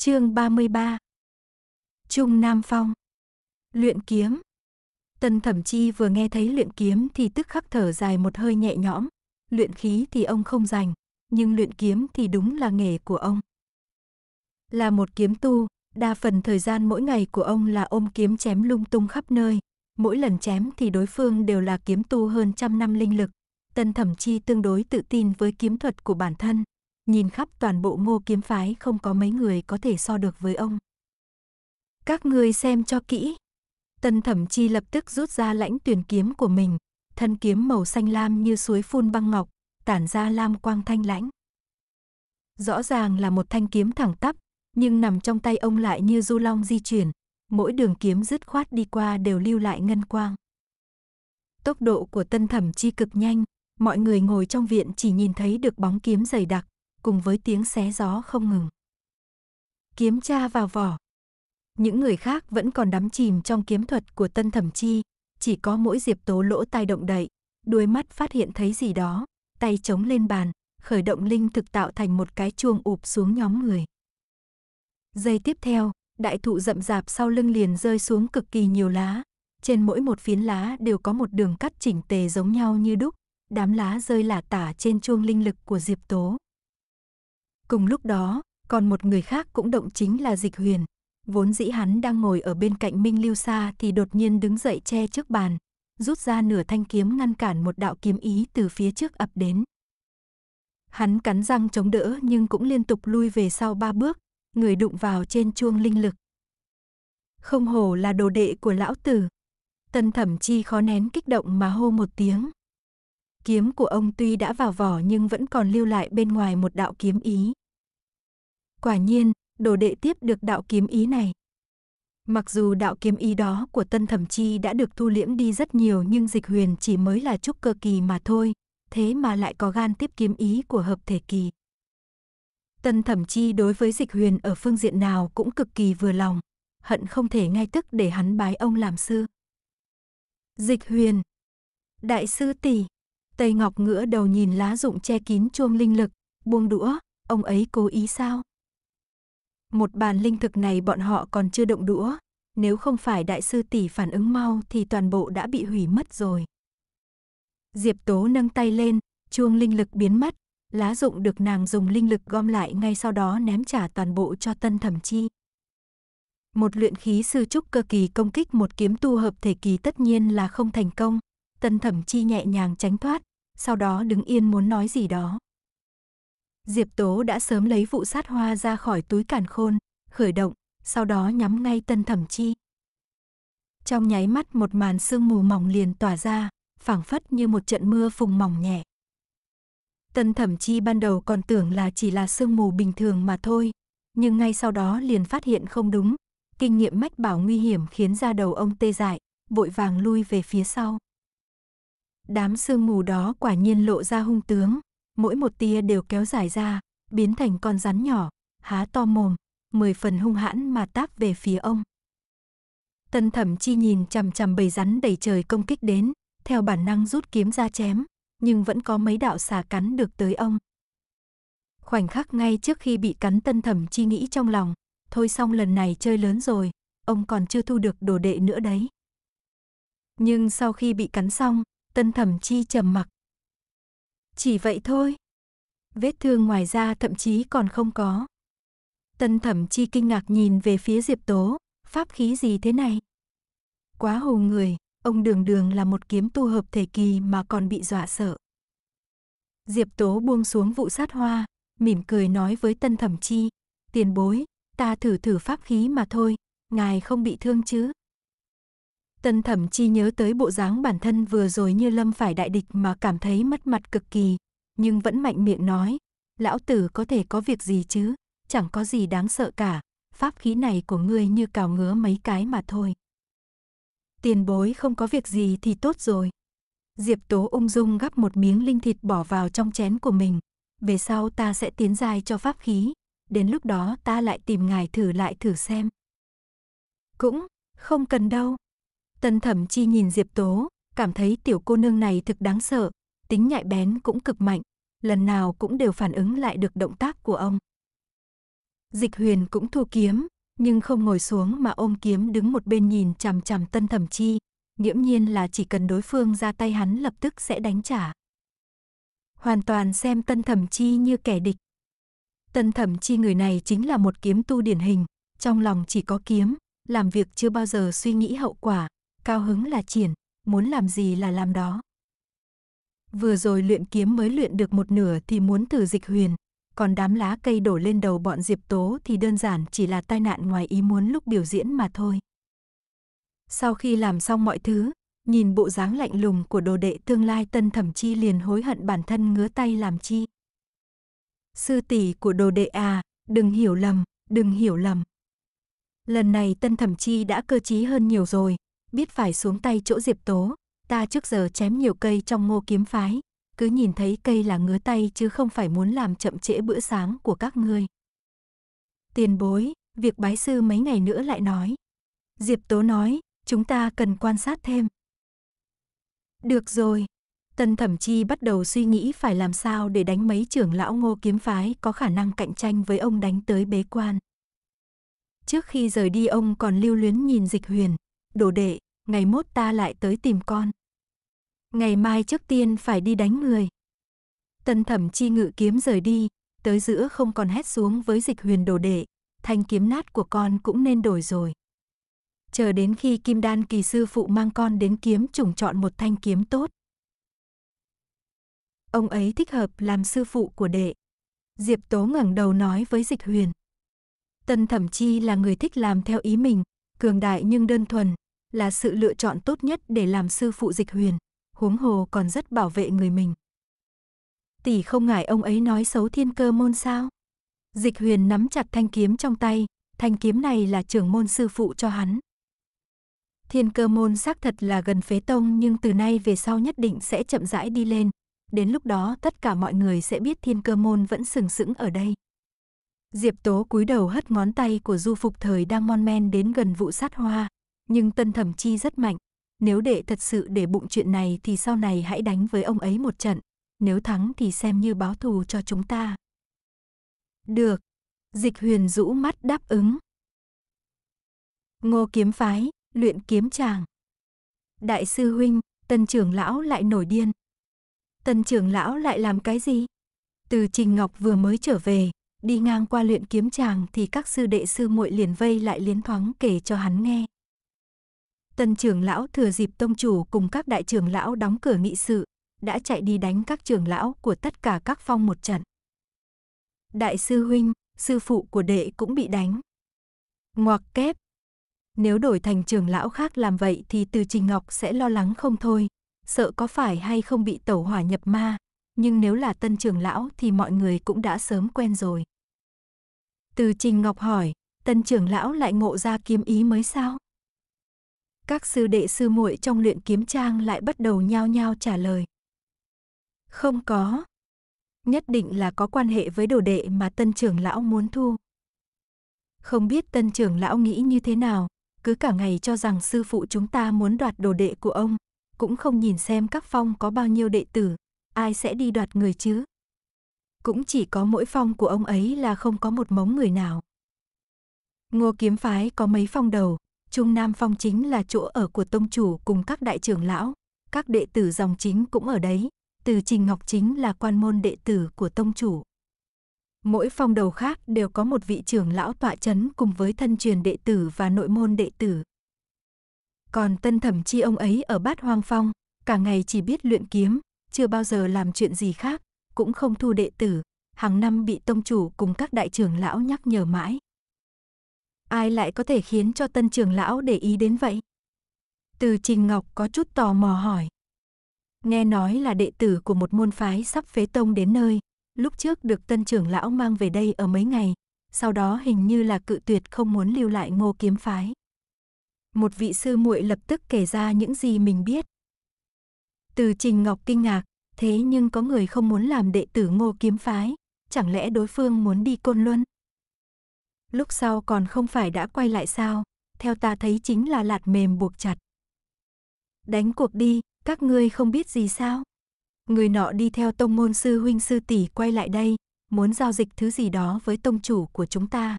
Chương 33 Trung Nam Phong Luyện kiếm Tần Thẩm Chi vừa nghe thấy luyện kiếm thì tức khắc thở dài một hơi nhẹ nhõm. Luyện khí thì ông không dành nhưng luyện kiếm thì đúng là nghề của ông. Là một kiếm tu, đa phần thời gian mỗi ngày của ông là ôm kiếm chém lung tung khắp nơi. Mỗi lần chém thì đối phương đều là kiếm tu hơn trăm năm linh lực. Tần Thẩm Chi tương đối tự tin với kiếm thuật của bản thân, nhìn khắp toàn bộ ngô kiếm phái không có mấy người có thể so được với ông. Các người xem cho kỹ. Tân thẩm chi lập tức rút ra lãnh tuyển kiếm của mình, thân kiếm màu xanh lam như suối phun băng ngọc, tản ra lam quang thanh lãnh. Rõ ràng là một thanh kiếm thẳng tắp, nhưng nằm trong tay ông lại như du long di chuyển, mỗi đường kiếm dứt khoát đi qua đều lưu lại ngân quang. Tốc độ của tân thẩm chi cực nhanh, mọi người ngồi trong viện chỉ nhìn thấy được bóng kiếm dày đặc, cùng với tiếng xé gió không ngừng. Kiếm tra vào vỏ. Những người khác vẫn còn đắm chìm trong kiếm thuật của tân thẩm chi, chỉ có mỗi diệp tố lỗ tai động đậy, đuôi mắt phát hiện thấy gì đó, tay chống lên bàn, khởi động linh thực tạo thành một cái chuông ụp xuống nhóm người. Giây tiếp theo, đại thụ rậm rạp sau lưng liền rơi xuống cực kỳ nhiều lá. Trên mỗi một phiến lá đều có một đường cắt chỉnh tề giống nhau như đúc, đám lá rơi lả tả trên chuông linh lực của Diệp Tố. Cùng lúc đó, còn một người khác cũng động chính là Dịch Huyền. Vốn dĩ hắn đang ngồi ở bên cạnh Minh Lưu Sa thì đột nhiên đứng dậy che trước bàn, rút ra nửa thanh kiếm ngăn cản một đạo kiếm ý từ phía trước ập đến. Hắn cắn răng chống đỡ nhưng cũng liên tục lui về sau ba bước, người đụng vào trên chuông linh lực. Không hổ là đồ đệ của lão tử. Tân thẩm chi khó nén kích động mà hô một tiếng. Kiếm của ông tuy đã vào vỏ nhưng vẫn còn lưu lại bên ngoài một đạo kiếm ý. Quả nhiên, đồ đệ tiếp được đạo kiếm ý này. Mặc dù đạo kiếm ý đó của tân thẩm chi đã được thu liễm đi rất nhiều nhưng dịch huyền chỉ mới là chút cơ kỳ mà thôi, thế mà lại có gan tiếp kiếm ý của hợp thể kỳ. Tân thẩm chi đối với dịch huyền ở phương diện nào cũng cực kỳ vừa lòng, hận không thể ngay tức để hắn bái ông làm sư. Dịch huyền Đại sư tỷ Tây Ngọc ngửa đầu nhìn lá rụng che kín chuông linh lực, buông đũa, ông ấy cố ý sao? Một bàn linh thực này bọn họ còn chưa động đũa, nếu không phải đại sư tỷ phản ứng mau thì toàn bộ đã bị hủy mất rồi. Diệp Tố nâng tay lên, chuông linh lực biến mất, lá dụng được nàng dùng linh lực gom lại ngay sau đó ném trả toàn bộ cho Tân Thẩm Chi. Một luyện khí sư trúc cơ kỳ công kích một kiếm tu hợp thể kỳ tất nhiên là không thành công, Tân Thẩm Chi nhẹ nhàng tránh thoát, sau đó đứng yên muốn nói gì đó. Diệp Tố đã sớm lấy vụ sát hoa ra khỏi túi càn khôn, khởi động, sau đó nhắm ngay tân thẩm chi. Trong nháy mắt một màn sương mù mỏng liền tỏa ra, phảng phất như một trận mưa phùng mỏng nhẹ. Tân thẩm chi ban đầu còn tưởng là chỉ là sương mù bình thường mà thôi, nhưng ngay sau đó liền phát hiện không đúng, kinh nghiệm mách bảo nguy hiểm khiến ra đầu ông tê dại, vội vàng lui về phía sau. Đám sương mù đó quả nhiên lộ ra hung tướng, mỗi một tia đều kéo dài ra, biến thành con rắn nhỏ, há to mồm, mười phần hung hãn mà táp về phía ông. Tân thẩm chi nhìn chằm chằm bầy rắn đầy trời công kích đến, theo bản năng rút kiếm ra chém, nhưng vẫn có mấy đạo xà cắn được tới ông. Khoảnh khắc ngay trước khi bị cắn tân thẩm chi nghĩ trong lòng, thôi xong lần này chơi lớn rồi, ông còn chưa thu được đồ đệ nữa đấy. Nhưng sau khi bị cắn xong, tân thẩm chi trầm mặc, chỉ vậy thôi. Vết thương ngoài da thậm chí còn không có. Tân thẩm chi kinh ngạc nhìn về phía Diệp Tố, pháp khí gì thế này? Quá hồ người, ông đường đường là một kiếm tu hợp thể kỳ mà còn bị dọa sợ. Diệp Tố buông xuống vụ sát hoa, mỉm cười nói với Tân Thẩm Chi, tiền bối, ta thử thử pháp khí mà thôi, ngài không bị thương chứ? Tân thẩm chi nhớ tới bộ dáng bản thân vừa rồi như lâm phải đại địch mà cảm thấy mất mặt cực kỳ, nhưng vẫn mạnh miệng nói, lão tử có thể có việc gì chứ, chẳng có gì đáng sợ cả, pháp khí này của ngươi như cào ngứa mấy cái mà thôi. Tiền bối không có việc gì thì tốt rồi. Diệp Tố ung dung gắp một miếng linh thịt bỏ vào trong chén của mình. Về sau ta sẽ tiến dài cho pháp khí. Đến lúc đó ta lại tìm ngài thử lại thử xem. Cũng, không cần đâu. Tân thẩm chi nhìn Diệp Tố, cảm thấy tiểu cô nương này thực đáng sợ, tính nhạy bén cũng cực mạnh, lần nào cũng đều phản ứng lại được động tác của ông. Dịch huyền cũng thu kiếm, nhưng không ngồi xuống mà ôm kiếm đứng một bên nhìn chằm chằm tân thẩm chi, nghiễm nhiên là chỉ cần đối phương ra tay hắn lập tức sẽ đánh trả. Hoàn toàn xem tân thẩm chi như kẻ địch. Tân thẩm chi người này chính là một kiếm tu điển hình, trong lòng chỉ có kiếm, làm việc chưa bao giờ suy nghĩ hậu quả, cao hứng là triển, muốn làm gì là làm đó. Vừa rồi luyện kiếm mới luyện được một nửa thì muốn thử dịch huyền, còn đám lá cây đổ lên đầu bọn Diệp Tố thì đơn giản chỉ là tai nạn ngoài ý muốn lúc biểu diễn mà thôi. Sau khi làm xong mọi thứ, nhìn bộ dáng lạnh lùng của đồ đệ tương lai tân thẩm chi liền hối hận bản thân ngứa tay làm chi. Sư tỷ của đồ đệ à, đừng hiểu lầm, đừng hiểu lầm. Lần này tân thẩm chi đã cơ trí hơn nhiều rồi, biết phải xuống tay chỗ Diệp Tố, ta trước giờ chém nhiều cây trong ngô kiếm phái, cứ nhìn thấy cây là ngứa tay chứ không phải muốn làm chậm trễ bữa sáng của các ngươi. Tiền bối, việc bái sư mấy ngày nữa lại nói. Diệp Tố nói, chúng ta cần quan sát thêm. Được rồi, Tân Thẩm Chi bắt đầu suy nghĩ phải làm sao để đánh mấy trưởng lão ngô kiếm phái có khả năng cạnh tranh với ông đánh tới bế quan. Trước khi rời đi ông còn lưu luyến nhìn dịch huyền, đồ đệ, ngày mốt ta lại tới tìm con. Ngày mai trước tiên phải đi đánh người. Tân thẩm chi ngự kiếm rời đi, tới giữa không còn hét xuống với dịch huyền đồ đệ, thanh kiếm nát của con cũng nên đổi rồi. Chờ đến khi kim đan kỳ sư phụ mang con đến kiếm trùng chọn một thanh kiếm tốt. Ông ấy thích hợp làm sư phụ của đệ. Diệp Tố ngẩng đầu nói với dịch huyền. Tân thẩm chi là người thích làm theo ý mình, cường đại nhưng đơn thuần, là sự lựa chọn tốt nhất để làm sư phụ dịch huyền, huống hồ còn rất bảo vệ người mình. Tỷ không ngại ông ấy nói xấu thiên cơ môn sao? Dịch huyền nắm chặt thanh kiếm trong tay, thanh kiếm này là trưởng môn sư phụ cho hắn. Thiên cơ môn xác thật là gần phế tông nhưng từ nay về sau nhất định sẽ chậm rãi đi lên. Đến lúc đó tất cả mọi người sẽ biết thiên cơ môn vẫn sừng sững ở đây. Diệp Tố cúi đầu hất ngón tay của du phục thời đang mon men đến gần vụ sát hoa, nhưng tân thẩm chi rất mạnh. Nếu đệ thật sự để bụng chuyện này thì sau này hãy đánh với ông ấy một trận, nếu thắng thì xem như báo thù cho chúng ta. Được. Dịch huyền rũ mắt đáp ứng. Ngô kiếm phái, luyện kiếm tràng. Đại sư huynh, tân trưởng lão lại nổi điên. Tân trưởng lão lại làm cái gì? Từ Trình Ngọc vừa mới trở về, đi ngang qua luyện kiếm chàng thì các sư đệ sư muội liền vây lại liến thoáng kể cho hắn nghe. Tân trưởng lão thừa dịp tông chủ cùng các đại trưởng lão đóng cửa nghị sự, đã chạy đi đánh các trưởng lão của tất cả các phong một trận. Đại sư huynh, sư phụ của đệ cũng bị đánh. Ngoặc kép. Nếu đổi thành trưởng lão khác làm vậy thì từ Trình Ngọc sẽ lo lắng không thôi, sợ có phải hay không bị tẩu hỏa nhập ma, nhưng nếu là tân trưởng lão thì mọi người cũng đã sớm quen rồi. Từ Trình Ngọc hỏi, tân trưởng lão lại ngộ ra kiếm ý mới sao? Các sư đệ sư muội trong luyện kiếm trang lại bắt đầu nhao nhao trả lời. Không có. Nhất định là có quan hệ với đồ đệ mà tân trưởng lão muốn thu. Không biết tân trưởng lão nghĩ như thế nào, cứ cả ngày cho rằng sư phụ chúng ta muốn đoạt đồ đệ của ông, cũng không nhìn xem các phong có bao nhiêu đệ tử, ai sẽ đi đoạt người chứ? Cũng chỉ có mỗi phong của ông ấy là không có một mống người nào. Ngô kiếm phái có mấy phong đầu, Trung Nam phong chính là chỗ ở của tông chủ cùng các đại trưởng lão, các đệ tử dòng chính cũng ở đấy, từ Trình Ngọc chính là quan môn đệ tử của tông chủ. Mỗi phong đầu khác đều có một vị trưởng lão tọa chấn cùng với thân truyền đệ tử và nội môn đệ tử. Còn tân thẩm chi ông ấy ở bát hoang phong, cả ngày chỉ biết luyện kiếm, chưa bao giờ làm chuyện gì khác, cũng không thu đệ tử, hàng năm bị tông chủ cùng các đại trưởng lão nhắc nhở mãi. Ai lại có thể khiến cho tân trưởng lão để ý đến vậy? Từ Trình Ngọc có chút tò mò hỏi. Nghe nói là đệ tử của một môn phái sắp phế tông đến nơi, lúc trước được tân trưởng lão mang về đây ở mấy ngày, sau đó hình như là cự tuyệt không muốn lưu lại ngô kiếm phái. Một vị sư muội lập tức kể ra những gì mình biết, từ Trình Ngọc kinh ngạc, thế nhưng có người không muốn làm đệ tử ngô kiếm phái, chẳng lẽ đối phương muốn đi côn luân? Lúc sau còn không phải đã quay lại sao, theo ta thấy chính là lạt mềm buộc chặt. Đánh cuộc đi, các ngươi không biết gì sao? Người nọ đi theo tông môn sư huynh sư tỷ quay lại đây, muốn giao dịch thứ gì đó với tông chủ của chúng ta.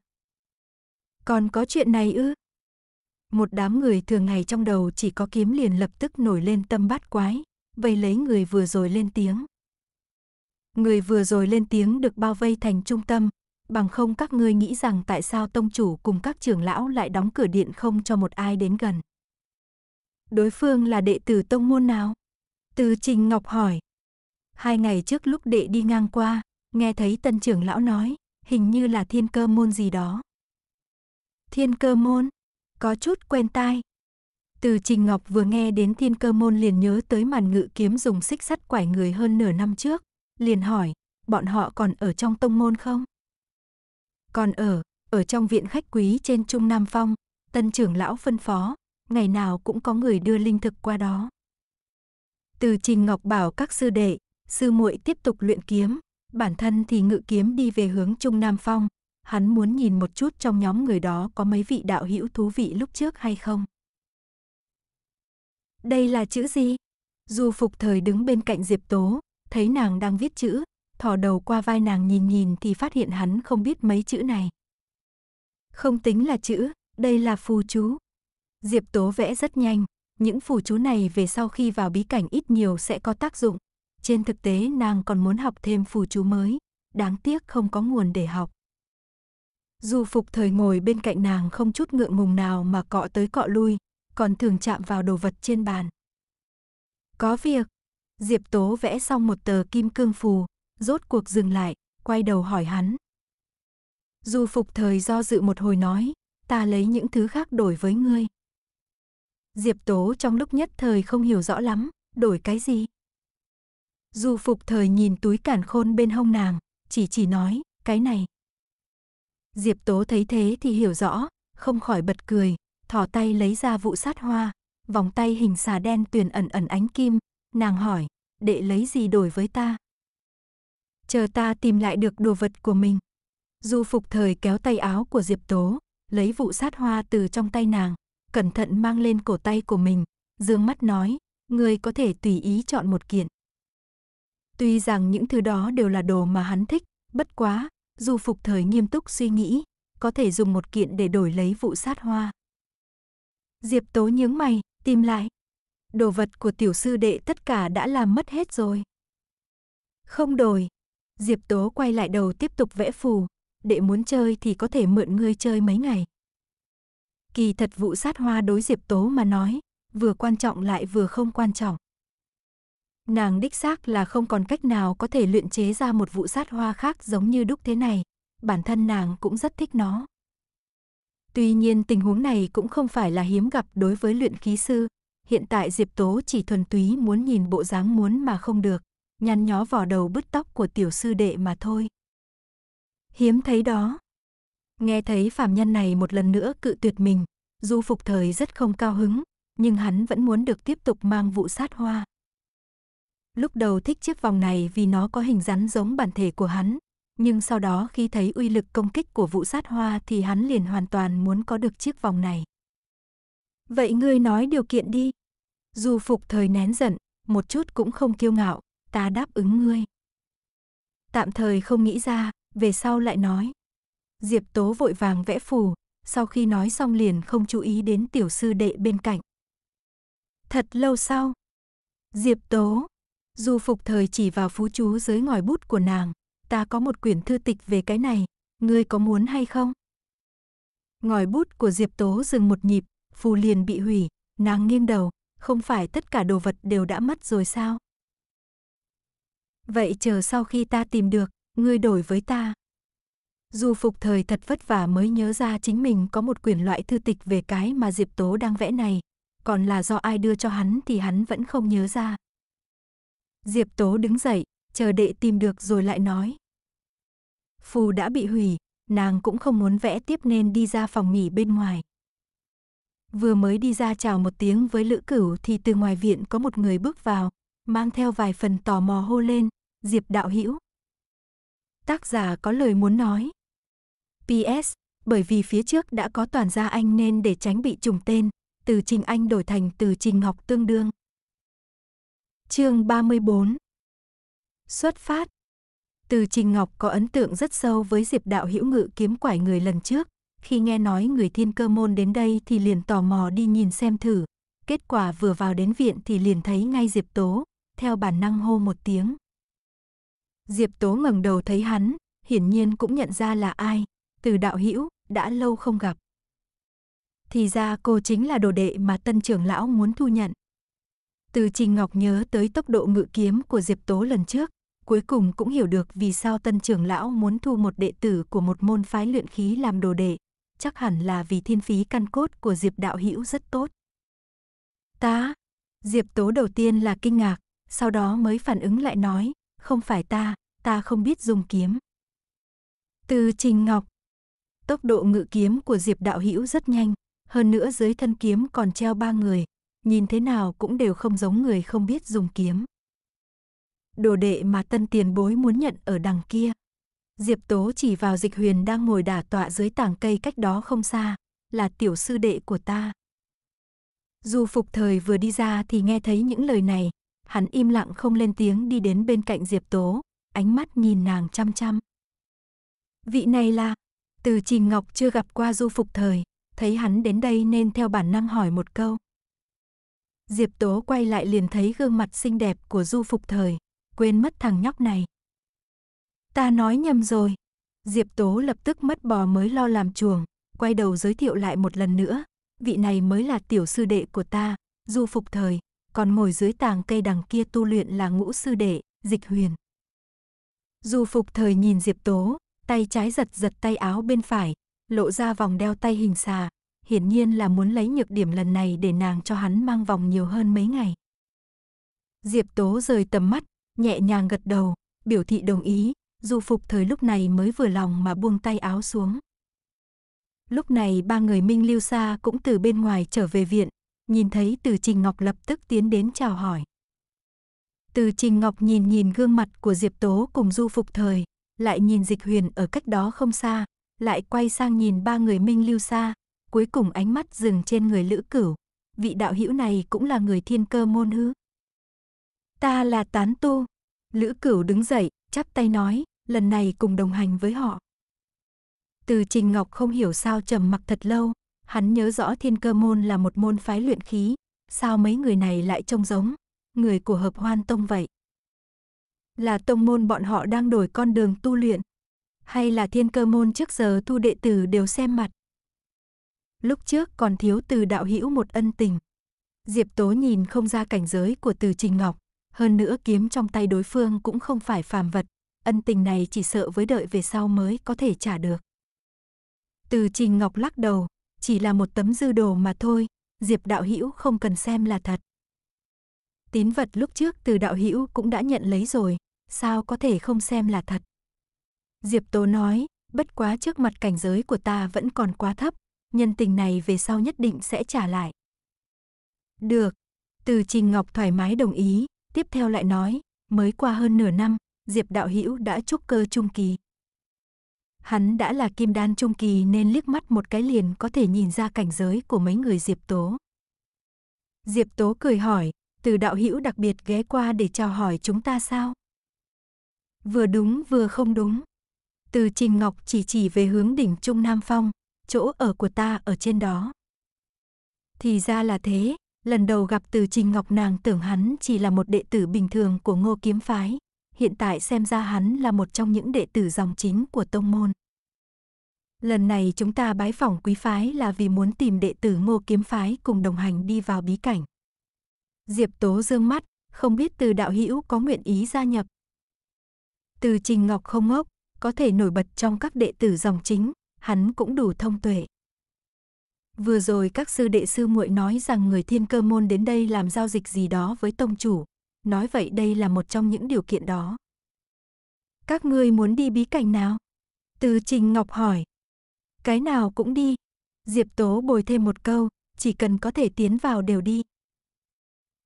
Còn có chuyện này ư? Một đám người thường ngày trong đầu chỉ có kiếm liền lập tức nổi lên tâm bát quái, vây lấy người vừa rồi lên tiếng. Người vừa rồi lên tiếng được bao vây thành trung tâm, bằng không các ngươi nghĩ rằng tại sao tông chủ cùng các trưởng lão lại đóng cửa điện không cho một ai đến gần. Đối phương là đệ tử tông môn nào? Từ Trình Ngọc hỏi. Hai ngày trước lúc đệ đi ngang qua, nghe thấy tân trưởng lão nói, hình như là thiên cơ môn gì đó. Thiên cơ môn? Có chút quen tai. Từ Trình Ngọc vừa nghe đến thiên cơ môn liền nhớ tới màn ngự kiếm dùng xích sắt quải người hơn nửa năm trước, liền hỏi, bọn họ còn ở trong tông môn không? Còn ở, ở trong viện khách quý trên Trung Nam Phong, tân trưởng lão phân phó, ngày nào cũng có người đưa linh thực qua đó. Từ Trình Ngọc bảo các sư đệ, sư muội tiếp tục luyện kiếm, bản thân thì ngự kiếm đi về hướng Trung Nam Phong, hắn muốn nhìn một chút trong nhóm người đó có mấy vị đạo hữu thú vị lúc trước hay không. Đây là chữ gì? Du phục thời đứng bên cạnh Diệp Tố, thấy nàng đang viết chữ, thò đầu qua vai nàng nhìn nhìn thì phát hiện hắn không biết mấy chữ này. Không tính là chữ, đây là phù chú. Diệp Tố vẽ rất nhanh, những phù chú này về sau khi vào bí cảnh ít nhiều sẽ có tác dụng. Trên thực tế nàng còn muốn học thêm phù chú mới, đáng tiếc không có nguồn để học. Du phục thời ngồi bên cạnh nàng không chút ngượng ngùng nào mà cọ tới cọ lui, còn thường chạm vào đồ vật trên bàn. Có việc. Diệp Tố vẽ xong một tờ kim cương phù, rốt cuộc dừng lại, quay đầu hỏi hắn. dù phục thời do dự một hồi nói, ta lấy những thứ khác đổi với ngươi. Diệp Tố trong lúc nhất thời không hiểu rõ lắm, đổi cái gì? dù phục thời nhìn túi cản khôn bên hông nàng, chỉ chỉ nói, cái này. Diệp Tố thấy thế thì hiểu rõ, không khỏi bật cười, thò tay lấy ra vụ sát hoa, vòng tay hình xà đen tuyền ẩn ẩn ánh kim, nàng hỏi, đệ lấy gì đổi với ta? Chờ ta tìm lại được đồ vật của mình. Du phục thời kéo tay áo của Diệp Tố, lấy vụ sát hoa từ trong tay nàng, cẩn thận mang lên cổ tay của mình, dương mắt nói, người có thể tùy ý chọn một kiện. Tuy rằng những thứ đó đều là đồ mà hắn thích, bất quá, du phục thời nghiêm túc suy nghĩ, có thể dùng một kiện để đổi lấy vụ sát hoa. Diệp Tố nhướng mày, tìm lại. Đồ vật của tiểu sư đệ tất cả đã làm mất hết rồi. Không đổi. Diệp Tố quay lại đầu tiếp tục vẽ phù. Đệ muốn chơi thì có thể mượn ngươi chơi mấy ngày. Kỳ thật vụ sát hoa đối Diệp Tố mà nói, vừa quan trọng lại vừa không quan trọng. Nàng đích xác là không còn cách nào có thể luyện chế ra một vụ sát hoa khác giống như đúc thế này. Bản thân nàng cũng rất thích nó. Tuy nhiên tình huống này cũng không phải là hiếm gặp đối với luyện khí sư. Hiện tại Diệp Tố chỉ thuần túy muốn nhìn bộ dáng muốn mà không được, nhăn nhó vỏ đầu bứt tóc của tiểu sư đệ mà thôi. Hiếm thấy đó. Nghe thấy phàm nhân này một lần nữa cự tuyệt mình, Du Phục Thời rất không cao hứng, nhưng hắn vẫn muốn được tiếp tục mang vụ sát hoa. Lúc đầu thích chiếc vòng này vì nó có hình rắn giống bản thể của hắn, nhưng sau đó khi thấy uy lực công kích của vụ sát hoa thì hắn liền hoàn toàn muốn có được chiếc vòng này. Vậy ngươi nói điều kiện đi. Dù phục thời nén giận, một chút cũng không kiêu ngạo, ta đáp ứng ngươi. Tạm thời không nghĩ ra, về sau lại nói. Diệp Tố vội vàng vẽ phù, sau khi nói xong liền không chú ý đến tiểu sư đệ bên cạnh. Thật lâu sau, Diệp Tố, Du Phục Thời chỉ vào phú chú dưới ngòi bút của nàng, ta có một quyển thư tịch về cái này, ngươi có muốn hay không? Ngòi bút của Diệp Tố dừng một nhịp, phù liền bị hủy, nàng nghiêng đầu, không phải tất cả đồ vật đều đã mất rồi sao? Vậy chờ sau khi ta tìm được, ngươi đổi với ta. Dù phục thời thật vất vả mới nhớ ra chính mình có một quyển loại thư tịch về cái mà Diệp Tố đang vẽ này, còn là do ai đưa cho hắn thì hắn vẫn không nhớ ra. Diệp Tố đứng dậy, chờ đệ tìm được rồi lại nói. Phù đã bị hủy, nàng cũng không muốn vẽ tiếp nên đi ra phòng nghỉ bên ngoài. Vừa mới đi ra chào một tiếng với Lữ Cửu thì từ ngoài viện có một người bước vào, mang theo vài phần tò mò hô lên, Diệp Đạo Hữu Tác giả có lời muốn nói. PS, bởi vì phía trước đã có toàn gia anh nên để tránh bị trùng tên, từ Trình Anh đổi thành từ Trình Ngọc tương đương. Chương 34 Xuất phát. Từ Trình Ngọc có ấn tượng rất sâu với Diệp Đạo Hữu Ngự kiếm quải người lần trước, khi nghe nói người thiên cơ môn đến đây thì liền tò mò đi nhìn xem thử. Kết quả vừa vào đến viện thì liền thấy ngay Diệp Tố, theo bản năng hô một tiếng. Diệp Tố ngẩng đầu thấy hắn, hiển nhiên cũng nhận ra là ai, từ đạo hữu đã lâu không gặp. Thì ra cô chính là đồ đệ mà tân trưởng lão muốn thu nhận. Từ Trình Ngọc nhớ tới tốc độ ngự kiếm của Diệp Tố lần trước, cuối cùng cũng hiểu được vì sao tân trưởng lão muốn thu một đệ tử của một môn phái luyện khí làm đồ đệ, chắc hẳn là vì thiên phí căn cốt của Diệp đạo hữu rất tốt. Ta, Diệp Tố đầu tiên là kinh ngạc, sau đó mới phản ứng lại nói, không phải ta, ta không biết dùng kiếm. Từ Trình Ngọc, tốc độ ngự kiếm của Diệp đạo hữu rất nhanh, hơn nữa dưới thân kiếm còn treo ba người, nhìn thế nào cũng đều không giống người không biết dùng kiếm đồ đệ mà tân tiền bối muốn nhận ở đằng kia. Diệp Tố chỉ vào dịch huyền đang ngồi đả tọa dưới tảng cây cách đó không xa, là tiểu sư đệ của ta. Dù phục thời vừa đi ra thì nghe thấy những lời này, hắn im lặng không lên tiếng đi đến bên cạnh Diệp Tố, ánh mắt nhìn nàng chăm chăm. Vị này là, từ Trình Ngọc chưa gặp qua du phục thời, thấy hắn đến đây nên theo bản năng hỏi một câu. Diệp Tố quay lại liền thấy gương mặt xinh đẹp của du phục thời, quên mất thằng nhóc này. Ta nói nhầm rồi. Diệp Tố lập tức mất bò mới lo làm chuồng, quay đầu giới thiệu lại một lần nữa. Vị này mới là tiểu sư đệ của ta, du phục thời, còn ngồi dưới tàng cây đằng kia tu luyện là ngũ sư đệ, dịch huyền. Du phục thời nhìn Diệp Tố, tay trái giật giật tay áo bên phải, lộ ra vòng đeo tay hình xà, hiển nhiên là muốn lấy nhược điểm lần này để nàng cho hắn mang vòng nhiều hơn mấy ngày. Diệp Tố rời tầm mắt, nhẹ nhàng gật đầu, biểu thị đồng ý, Du Phục thời lúc này mới vừa lòng mà buông tay áo xuống. Lúc này ba người Minh Lưu Sa cũng từ bên ngoài trở về viện, nhìn thấy Từ Trình Ngọc lập tức tiến đến chào hỏi. Từ Trình Ngọc nhìn nhìn gương mặt của Diệp Tố cùng Du Phục thời, lại nhìn Dịch Huyền ở cách đó không xa, lại quay sang nhìn ba người Minh Lưu Sa, cuối cùng ánh mắt dừng trên người Lữ Cửu. Vị đạo hữu này cũng là người thiên cơ môn hứa Ta là tán tu. Lữ cửu đứng dậy, chắp tay nói, lần này cùng đồng hành với họ. Từ Trình Ngọc không hiểu sao trầm mặc thật lâu, hắn nhớ rõ thiên cơ môn là một môn phái luyện khí, sao mấy người này lại trông giống, người của hợp hoan tông vậy. Là tông môn bọn họ đang đổi con đường tu luyện, hay là thiên cơ môn trước giờ thu đệ tử đều xem mặt. Lúc trước còn thiếu từ đạo hữu một ân tình. Diệp Tố nhìn không ra cảnh giới của từ Trình Ngọc, hơn nữa kiếm trong tay đối phương cũng không phải phàm vật, ân tình này chỉ sợ với đợi về sau mới có thể trả được. Từ Trình Ngọc lắc đầu, chỉ là một tấm dư đồ mà thôi, Diệp Đạo Hữu không cần xem là thật. Tín vật lúc trước từ Đạo Hữu cũng đã nhận lấy rồi, sao có thể không xem là thật. Diệp Tố nói, bất quá trước mặt cảnh giới của ta vẫn còn quá thấp, nhân tình này về sau nhất định sẽ trả lại. Được, từ Trình Ngọc thoải mái đồng ý, Tiếp theo lại nói, mới qua hơn nửa năm, Diệp Đạo Hữu đã trúc cơ trung kỳ. Hắn đã là kim đan trung kỳ nên liếc mắt một cái liền có thể nhìn ra cảnh giới của mấy người Diệp Tố. Diệp Tố cười hỏi, từ đạo hữu đặc biệt ghé qua để chào hỏi chúng ta sao? Vừa đúng vừa không đúng. Từ Trình Ngọc chỉ chỉ về hướng đỉnh Trung Nam Phong, chỗ ở của ta ở trên đó. Thì ra là thế, Lần đầu gặp Từ Trình Ngọc nàng tưởng hắn chỉ là một đệ tử bình thường của Ngô Kiếm Phái, hiện tại xem ra hắn là một trong những đệ tử dòng chính của tông môn. Lần này chúng ta bái phỏng quý phái là vì muốn tìm đệ tử Ngô Kiếm Phái cùng đồng hành đi vào bí cảnh. Diệp Tố dương mắt, không biết từ đạo hữu có nguyện ý gia nhập. Từ Trình Ngọc không ngốc, có thể nổi bật trong các đệ tử dòng chính, hắn cũng đủ thông tuệ, Vừa rồi các sư đệ sư muội nói rằng người thiên cơ môn đến đây làm giao dịch gì đó với tông chủ. Nói vậy đây là một trong những điều kiện đó. Các ngươi muốn đi bí cảnh nào? Từ Trình Ngọc hỏi. Cái nào cũng đi. Diệp Tố bồi thêm một câu, chỉ cần có thể tiến vào đều đi.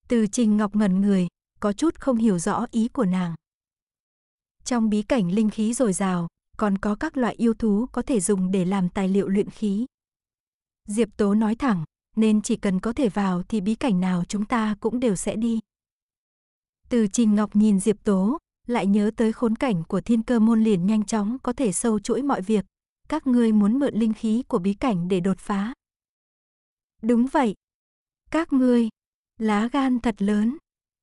Từ Trình Ngọc ngẩn người, có chút không hiểu rõ ý của nàng. Trong bí cảnh linh khí dồi dào, còn có các loại yêu thú có thể dùng để làm tài liệu luyện khí. Diệp Tố nói thẳng, nên chỉ cần có thể vào thì bí cảnh nào chúng ta cũng đều sẽ đi. Từ Trình Ngọc nhìn Diệp Tố, lại nhớ tới khốn cảnh của thiên cơ môn liền nhanh chóng có thể sâu chuỗi mọi việc. Các ngươi muốn mượn linh khí của bí cảnh để đột phá. Đúng vậy. Các ngươi, lá gan thật lớn.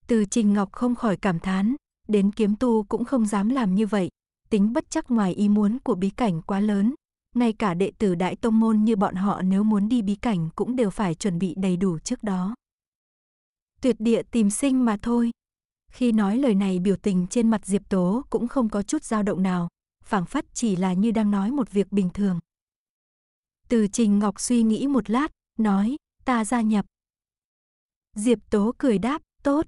Từ Trình Ngọc không khỏi cảm thán, đến kiếm tu cũng không dám làm như vậy. Tính bất chắc ngoài ý muốn của bí cảnh quá lớn, ngay cả đệ tử đại tông môn như bọn họ nếu muốn đi bí cảnh cũng đều phải chuẩn bị đầy đủ trước đó. Tuyệt địa tìm sinh mà thôi. Khi nói lời này biểu tình trên mặt Diệp Tố cũng không có chút dao động nào, phảng phất chỉ là như đang nói một việc bình thường. Từ Trình Ngọc suy nghĩ một lát, nói, ta gia nhập. Diệp Tố cười đáp, tốt.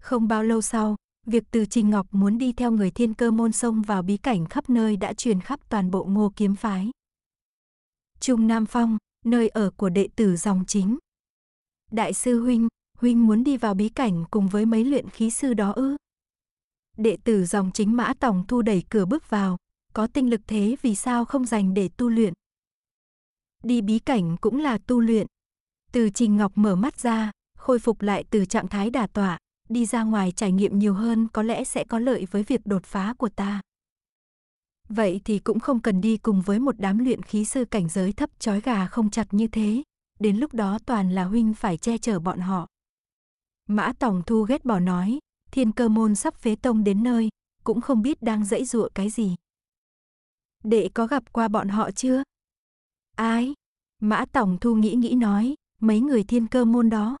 Không bao lâu sau, việc từ Trình Ngọc muốn đi theo người thiên cơ môn sông vào bí cảnh khắp nơi đã truyền khắp toàn bộ ngô kiếm phái. Trung Nam Phong, nơi ở của đệ tử dòng chính. Đại sư Huynh, Huynh muốn đi vào bí cảnh cùng với mấy luyện khí sư đó ư? Đệ tử dòng chính Mã Tòng Thu đẩy cửa bước vào, có tinh lực thế vì sao không dành để tu luyện? Đi bí cảnh cũng là tu luyện. Từ Trình Ngọc mở mắt ra, khôi phục lại từ trạng thái đả tọa, đi ra ngoài trải nghiệm nhiều hơn có lẽ sẽ có lợi với việc đột phá của ta. Vậy thì cũng không cần đi cùng với một đám luyện khí sư cảnh giới thấp chói gà không chặt như thế, đến lúc đó toàn là huynh phải che chở bọn họ. Mã Tổng Thu ghét bỏ nói, thiên cơ môn sắp phế tông đến nơi, cũng không biết đang dãy dụa cái gì. Đệ có gặp qua bọn họ chưa? Ai? Mã Tổng Thu nghĩ nghĩ nói, mấy người thiên cơ môn đó.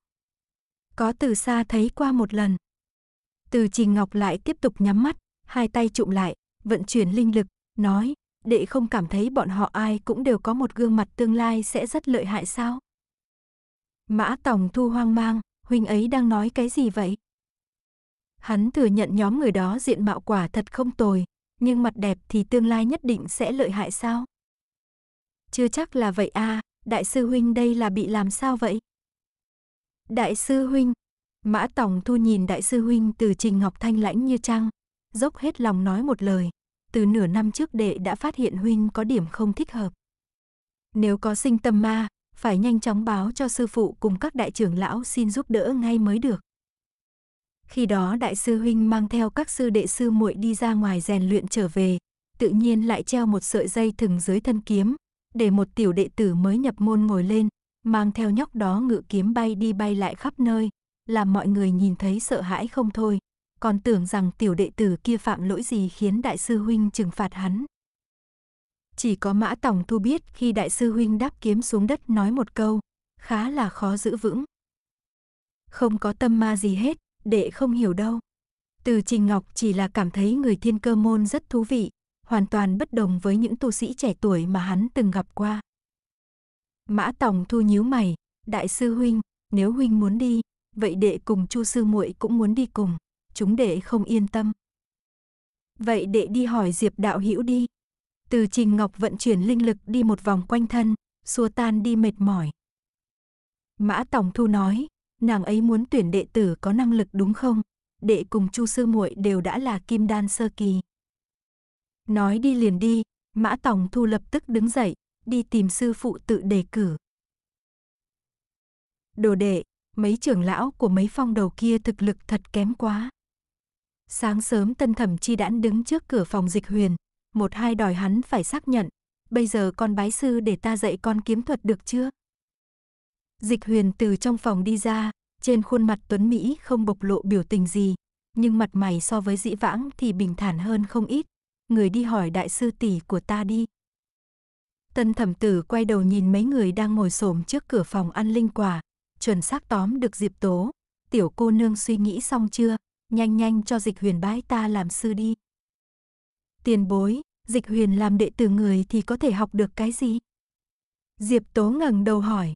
Có từ xa thấy qua một lần. Từ Trình Ngọc lại tiếp tục nhắm mắt, hai tay trụm lại, vận chuyển linh lực, nói, đệ không cảm thấy bọn họ ai cũng đều có một gương mặt tương lai sẽ rất lợi hại sao? Mã Tổng Thu hoang mang, huynh ấy đang nói cái gì vậy? Hắn thừa nhận nhóm người đó diện mạo quả thật không tồi, nhưng mặt đẹp thì tương lai nhất định sẽ lợi hại sao? Chưa chắc là vậy a, à, đại sư huynh đây là bị làm sao vậy? Đại sư Huynh Mã Tòng Thu nhìn Đại sư Huynh từ Trình Ngọc Thanh lãnh như trăng, dốc hết lòng nói một lời. Từ nửa năm trước đệ đã phát hiện Huynh có điểm không thích hợp. Nếu có sinh tâm ma, phải nhanh chóng báo cho sư phụ cùng các đại trưởng lão xin giúp đỡ ngay mới được. Khi đó đại sư huynh mang theo các sư đệ sư muội đi ra ngoài rèn luyện trở về, tự nhiên lại treo một sợi dây thừng dưới thân kiếm, để một tiểu đệ tử mới nhập môn ngồi lên, mang theo nhóc đó ngự kiếm bay đi bay lại khắp nơi, làm mọi người nhìn thấy sợ hãi không thôi, còn tưởng rằng tiểu đệ tử kia phạm lỗi gì khiến đại sư huynh trừng phạt hắn. Chỉ có Mã tổng Thu biết khi đại sư huynh đáp kiếm xuống đất nói một câu, khá là khó giữ vững. Không có tâm ma gì hết, đệ không hiểu đâu. Từ Trình Ngọc chỉ là cảm thấy người thiên cơ môn rất thú vị, hoàn toàn bất đồng với những tu sĩ trẻ tuổi mà hắn từng gặp qua. Mã Tòng thu nhíu mày, đại sư huynh, nếu huynh muốn đi, vậy đệ cùng Chu sư muội cũng muốn đi cùng, chúng đệ không yên tâm. Vậy đệ đi hỏi Diệp đạo hữu đi. Từ Trình Ngọc vận chuyển linh lực đi một vòng quanh thân, xua tan đi mệt mỏi. Mã Tòng Thu nói, nàng ấy muốn tuyển đệ tử có năng lực đúng không? Đệ cùng Chu sư muội đều đã là kim đan sơ kỳ. Nói đi liền đi, Mã Tòng Thu lập tức đứng dậy, đi tìm sư phụ tự đề cử. Đồ đệ, mấy trưởng lão của mấy phong đầu kia thực lực thật kém quá. Sáng sớm tân thẩm chi đãn đứng trước cửa phòng dịch huyền, một hai đòi hắn phải xác nhận, bây giờ con bái sư để ta dạy con kiếm thuật được chưa? Dịch huyền từ trong phòng đi ra, trên khuôn mặt Tuấn Mỹ không bộc lộ biểu tình gì, nhưng mặt mày so với dĩ vãng thì bình thản hơn không ít. Người đi hỏi đại sư tỷ của ta đi. Tân thẩm tử quay đầu nhìn mấy người đang ngồi xổm trước cửa phòng ăn linh quả, chuẩn xác tóm được Diệp Tố. Tiểu cô nương suy nghĩ xong chưa, nhanh nhanh cho dịch huyền bái ta làm sư đi. Tiền bối, dịch huyền làm đệ tử người thì có thể học được cái gì? Diệp Tố ngẩng đầu hỏi.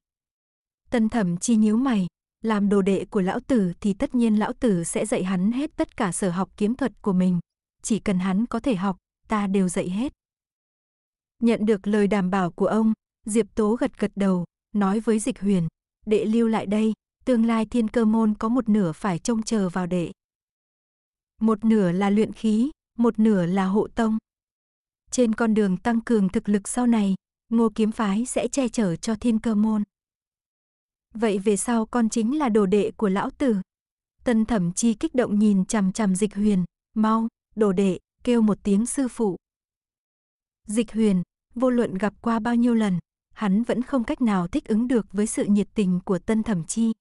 Tân thẩm chi nhíu mày, làm đồ đệ của lão tử thì tất nhiên lão tử sẽ dạy hắn hết tất cả sở học kiếm thuật của mình. Chỉ cần hắn có thể học, ta đều dạy hết. Nhận được lời đảm bảo của ông, Diệp Tố gật gật đầu, nói với Dịch Huyền, đệ lưu lại đây, tương lai thiên cơ môn có một nửa phải trông chờ vào đệ. Một nửa là luyện khí, một nửa là hộ tông. Trên con đường tăng cường thực lực sau này, ngô kiếm phái sẽ che chở cho thiên cơ môn. Vậy về sau con chính là đồ đệ của lão tử. Tân thẩm chi kích động nhìn chằm chằm dịch huyền, mau, đồ đệ, kêu một tiếng sư phụ. Dịch huyền, vô luận gặp qua bao nhiêu lần, hắn vẫn không cách nào thích ứng được với sự nhiệt tình của Tân Thẩm Chi.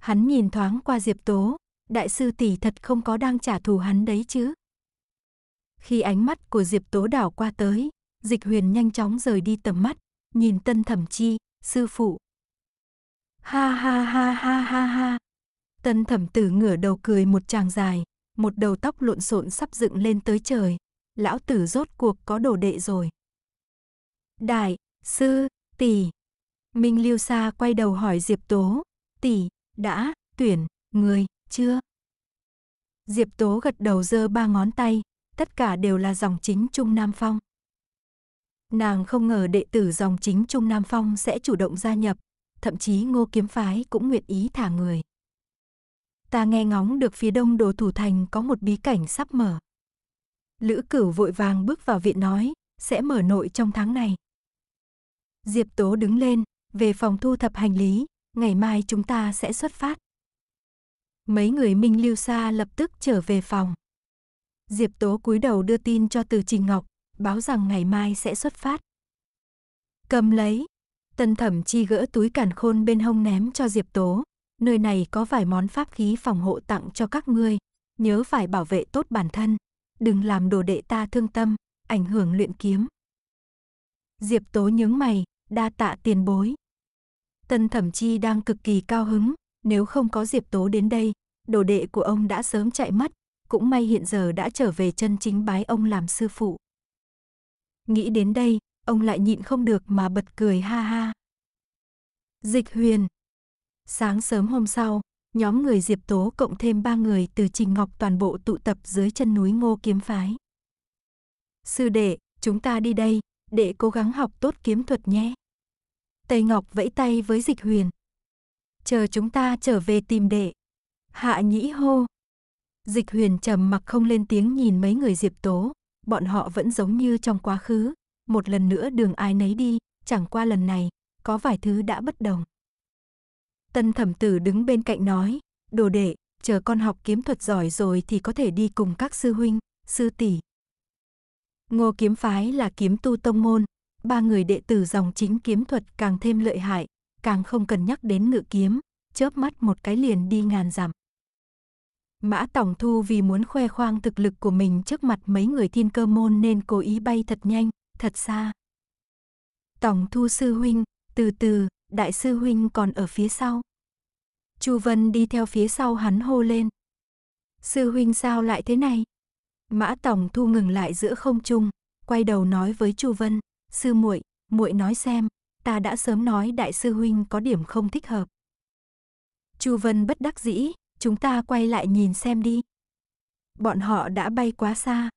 Hắn nhìn thoáng qua Diệp Tố, đại sư tỷ thật không có đang trả thù hắn đấy chứ. Khi ánh mắt của Diệp Tố đảo qua tới, Dịch Huyền nhanh chóng rời đi tầm mắt, nhìn Tân Thẩm Chi, sư phụ. Ha ha ha ha ha ha. Tân Thẩm Tử ngửa đầu cười một tràng dài, một đầu tóc lộn xộn sắp dựng lên tới trời. Lão tử rốt cuộc có đồ đệ rồi đại, sư, tỷ. Minh Liêu Sa quay đầu hỏi Diệp Tố, tỷ, đã, tuyển, người, chưa? Diệp Tố gật đầu giơ ba ngón tay, tất cả đều là dòng chính Trung Nam Phong. Nàng không ngờ đệ tử dòng chính Trung Nam Phong sẽ chủ động gia nhập, thậm chí ngô kiếm phái cũng nguyện ý thả người. Ta nghe ngóng được phía đông đồ thủ thành có một bí cảnh sắp mở. Lữ cửu vội vàng bước vào viện nói, sẽ mở nội trong tháng này. Diệp Tố đứng lên, về phòng thu thập hành lý, ngày mai chúng ta sẽ xuất phát. Mấy người Minh Lưu Sa lập tức trở về phòng. Diệp Tố cúi đầu đưa tin cho Từ Trình Ngọc, báo rằng ngày mai sẽ xuất phát. Cầm lấy. Tân Thẩm Chi gỡ túi cản khôn bên hông ném cho Diệp Tố. Nơi này có vài món pháp khí phòng hộ tặng cho các ngươi. Nhớ phải bảo vệ tốt bản thân. Đừng làm đồ đệ ta thương tâm, ảnh hưởng luyện kiếm. Diệp Tố nhướng mày, đa tạ tiền bối. Tân Thẩm Chi đang cực kỳ cao hứng, nếu không có Diệp Tố đến đây, đồ đệ của ông đã sớm chạy mất, cũng may hiện giờ đã trở về chân chính bái ông làm sư phụ. Nghĩ đến đây, ông lại nhịn không được mà bật cười ha ha. Dịch huyền Sáng sớm hôm sau, nhóm người Diệp Tố cộng thêm ba người từ Trình Ngọc toàn bộ tụ tập dưới chân núi Ngô Kiếm Phái. Sư đệ, chúng ta đi đây, đệ cố gắng học tốt kiếm thuật nhé. Tây Ngọc vẫy tay với Dịch Huyền. Chờ chúng ta trở về tìm đệ. Hạ nhĩ hô. Dịch Huyền trầm mặc không lên tiếng nhìn mấy người Diệp Tố. Bọn họ vẫn giống như trong quá khứ. Một lần nữa đường ai nấy đi, chẳng qua lần này, có vài thứ đã bất đồng. Tân thẩm tử đứng bên cạnh nói, đồ đệ, chờ con học kiếm thuật giỏi rồi thì có thể đi cùng các sư huynh, sư tỷ. Ngô kiếm phái là kiếm tu tông môn, ba người đệ tử dòng chính kiếm thuật càng thêm lợi hại, càng không cần nhắc đến ngự kiếm, chớp mắt một cái liền đi ngàn dặm. Mã Tổng Thu vì muốn khoe khoang thực lực của mình trước mặt mấy người thiên cơ môn nên cố ý bay thật nhanh, thật xa. Tổng Thu sư huynh, từ từ, đại sư huynh còn ở phía sau. Chu Vân đi theo phía sau hắn hô lên. Sư huynh sao lại thế này? Mã Tổng Thu ngừng lại giữa không trung, quay đầu nói với Chu Vân sư muội, muội nói xem, ta đã sớm nói đại sư huynh có điểm không thích hợp. Chu Vân bất đắc dĩ, chúng ta quay lại nhìn xem đi. Bọn họ đã bay quá xa.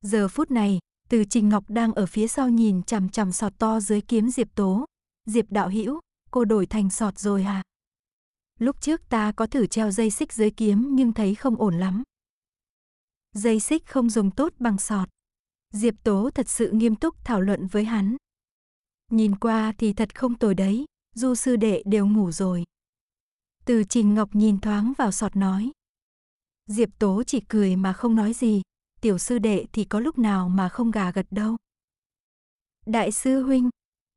Giờ phút này, Từ Trình Ngọc đang ở phía sau nhìn chằm chằm sọt to dưới kiếm Diệp Tố. Diệp đạo hữu, cô đổi thành sọt rồi hả? Lúc trước ta có thử treo dây xích dưới kiếm nhưng thấy không ổn lắm. Dây xích không dùng tốt bằng sọt. Diệp Tố thật sự nghiêm túc thảo luận với hắn. Nhìn qua thì thật không tồi đấy, du sư đệ đều ngủ rồi. Từ Trình Ngọc nhìn thoáng vào sọt nói. Diệp Tố chỉ cười mà không nói gì, tiểu sư đệ thì có lúc nào mà không gà gật đâu. Đại sư huynh,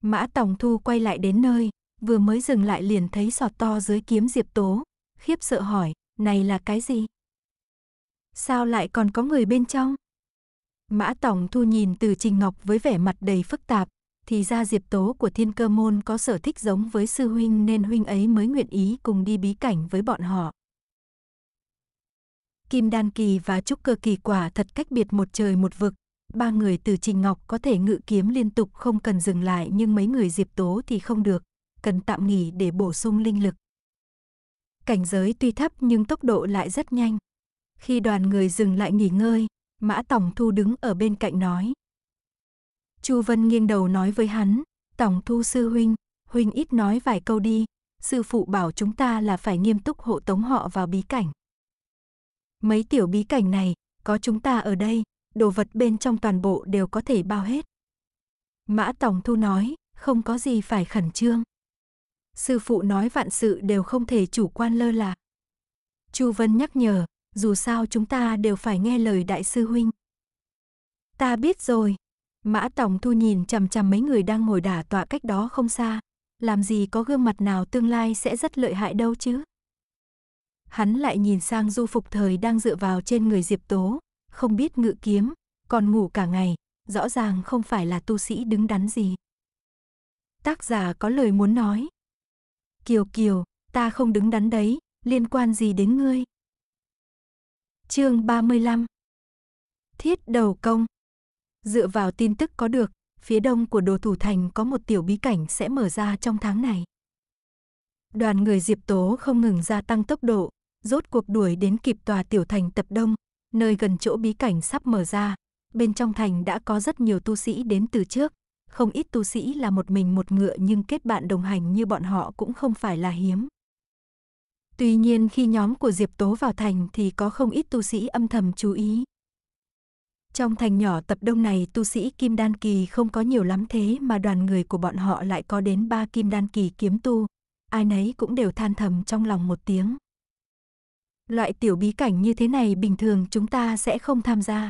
Mã Tổng Thu quay lại đến nơi, vừa mới dừng lại liền thấy sọt to dưới kiếm Diệp Tố, khiếp sợ hỏi, này là cái gì? Sao lại còn có người bên trong? Mã Tòng Thu nhìn từ Trình Ngọc với vẻ mặt đầy phức tạp, thì ra Diệp Tố của Thiên Cơ Môn có sở thích giống với sư huynh nên huynh ấy mới nguyện ý cùng đi bí cảnh với bọn họ. Kim Đan Kỳ và Trúc Cơ Kỳ quả thật cách biệt một trời một vực, ba người từ Trình Ngọc có thể ngự kiếm liên tục không cần dừng lại nhưng mấy người Diệp Tố thì không được, cần tạm nghỉ để bổ sung linh lực. Cảnh giới tuy thấp nhưng tốc độ lại rất nhanh. Khi đoàn người dừng lại nghỉ ngơi, Mã Tòng Thu đứng ở bên cạnh nói. Chu Vân nghiêng đầu nói với hắn, Tòng Thu sư huynh, huynh ít nói vài câu đi, sư phụ bảo chúng ta là phải nghiêm túc hộ tống họ vào bí cảnh. Mấy tiểu bí cảnh này, có chúng ta ở đây, đồ vật bên trong toàn bộ đều có thể bao hết. Mã Tòng Thu nói, không có gì phải khẩn trương. Sư phụ nói vạn sự đều không thể chủ quan lơ là. Chu Vân nhắc nhở, dù sao chúng ta đều phải nghe lời đại sư huynh. Ta biết rồi. Mã Tổng Thu nhìn chằm chằm mấy người đang ngồi đả tọa cách đó không xa. Làm gì có gương mặt nào tương lai sẽ rất lợi hại đâu chứ. Hắn lại nhìn sang du phục thời đang dựa vào trên người Diệp Tố, không biết ngự kiếm, còn ngủ cả ngày, rõ ràng không phải là tu sĩ đứng đắn gì. Tác giả có lời muốn nói. Kiều Kiều, ta không đứng đắn đấy, liên quan gì đến ngươi? Chương 35 Thiết đầu công Dựa vào tin tức có được, phía đông của đồ thủ thành có một tiểu bí cảnh sẽ mở ra trong tháng này. Đoàn người Diệp Tố không ngừng gia tăng tốc độ, rốt cuộc đuổi đến kịp tòa tiểu thành tập đông, nơi gần chỗ bí cảnh sắp mở ra. Bên trong thành đã có rất nhiều tu sĩ đến từ trước, không ít tu sĩ là một mình một ngựa nhưng kết bạn đồng hành như bọn họ cũng không phải là hiếm. Tuy nhiên khi nhóm của Diệp Tố vào thành thì có không ít tu sĩ âm thầm chú ý. Trong thành nhỏ tập đông này tu sĩ Kim Đan Kỳ không có nhiều lắm thế mà đoàn người của bọn họ lại có đến ba Kim Đan Kỳ kiếm tu. Ai nấy cũng đều than thầm trong lòng một tiếng. Loại tiểu bí cảnh như thế này bình thường chúng ta sẽ không tham gia.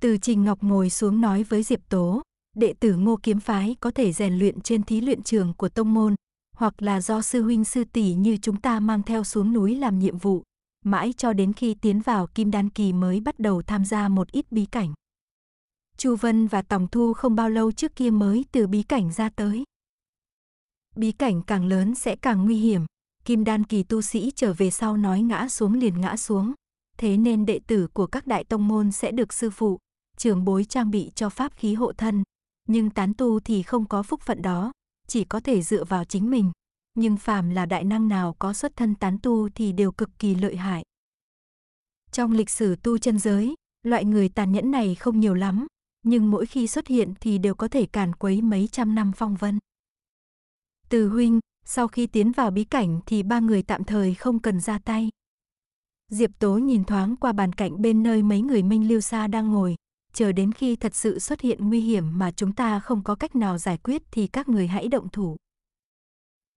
Từ Trình Ngọc ngồi xuống nói với Diệp Tố, đệ tử ngô kiếm phái có thể rèn luyện trên thí luyện trường của tông môn, hoặc là do sư huynh sư tỷ như chúng ta mang theo xuống núi làm nhiệm vụ, mãi cho đến khi tiến vào kim đan kỳ mới bắt đầu tham gia một ít bí cảnh. Chu Vân và Tòng Thu không bao lâu trước kia mới từ bí cảnh ra tới. Bí cảnh càng lớn sẽ càng nguy hiểm, kim đan kỳ tu sĩ trở về sau nói ngã xuống liền ngã xuống, thế nên đệ tử của các đại tông môn sẽ được sư phụ, trưởng bối trang bị cho pháp khí hộ thân, nhưng tán tu thì không có phúc phận đó, chỉ có thể dựa vào chính mình. Nhưng phàm là đại năng nào có xuất thân tán tu thì đều cực kỳ lợi hại. Trong lịch sử tu chân giới, loại người tàn nhẫn này không nhiều lắm, nhưng mỗi khi xuất hiện thì đều có thể càn quấy mấy trăm năm phong vân. Từ huynh, sau khi tiến vào bí cảnh thì ba người tạm thời không cần ra tay. Diệp Tố nhìn thoáng qua bàn cạnh bên nơi mấy người Minh Lưu Sa đang ngồi, chờ đến khi thật sự xuất hiện nguy hiểm mà chúng ta không có cách nào giải quyết thì các người hãy động thủ.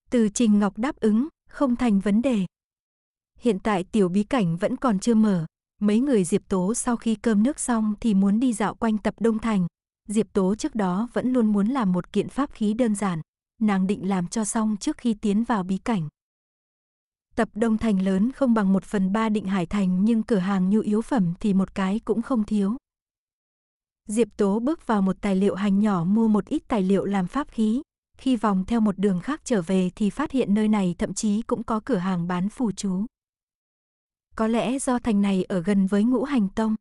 Từ Trình Ngọc đáp ứng, không thành vấn đề. Hiện tại tiểu bí cảnh vẫn còn chưa mở, mấy người Diệp Tố sau khi cơm nước xong thì muốn đi dạo quanh tập Đông Thành. Diệp Tố trước đó vẫn luôn muốn làm một kiện pháp khí đơn giản, nàng định làm cho xong trước khi tiến vào bí cảnh. Tập Đông Thành lớn không bằng một phần ba định Hải Thành nhưng cửa hàng nhu yếu phẩm thì một cái cũng không thiếu. Diệp Tố bước vào một tài liệu hành nhỏ mua một ít tài liệu làm pháp khí. Khi vòng theo một đường khác trở về thì phát hiện nơi này thậm chí cũng có cửa hàng bán phù chú. Có lẽ do thành này ở gần với ngũ hành tông.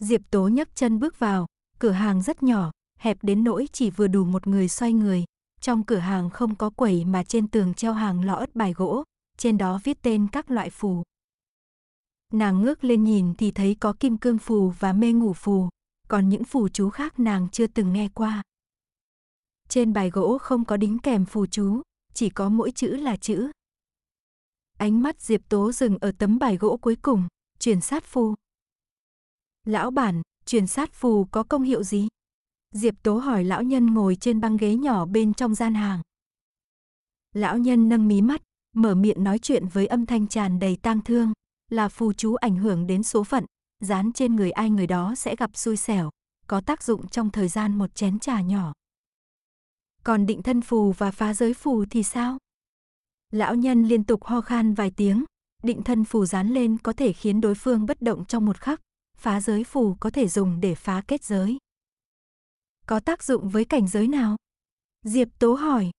Diệp Tố nhấc chân bước vào, cửa hàng rất nhỏ, hẹp đến nỗi chỉ vừa đủ một người xoay người. Trong cửa hàng không có quầy mà trên tường treo hàng lọ ớt bài gỗ, trên đó viết tên các loại phù. Nàng ngước lên nhìn thì thấy có kim cương phù và mê ngủ phù, còn những phù chú khác nàng chưa từng nghe qua. Trên bài gỗ không có đính kèm phù chú, chỉ có mỗi chữ là chữ. Ánh mắt Diệp Tố dừng ở tấm bài gỗ cuối cùng, truyền sát phù. Lão bản, truyền sát phù có công hiệu gì? Diệp Tố hỏi lão nhân ngồi trên băng ghế nhỏ bên trong gian hàng. Lão nhân nâng mí mắt, mở miệng nói chuyện với âm thanh tràn đầy tang thương, là phù chú ảnh hưởng đến số phận, dán trên người ai người đó sẽ gặp xui xẻo, có tác dụng trong thời gian một chén trà nhỏ. Còn định thân phù và phá giới phù thì sao? Lão nhân liên tục ho khan vài tiếng, định thân phù dán lên có thể khiến đối phương bất động trong một khắc, phá giới phù có thể dùng để phá kết giới. Có tác dụng với cảnh giới nào? Diệp Tố hỏi.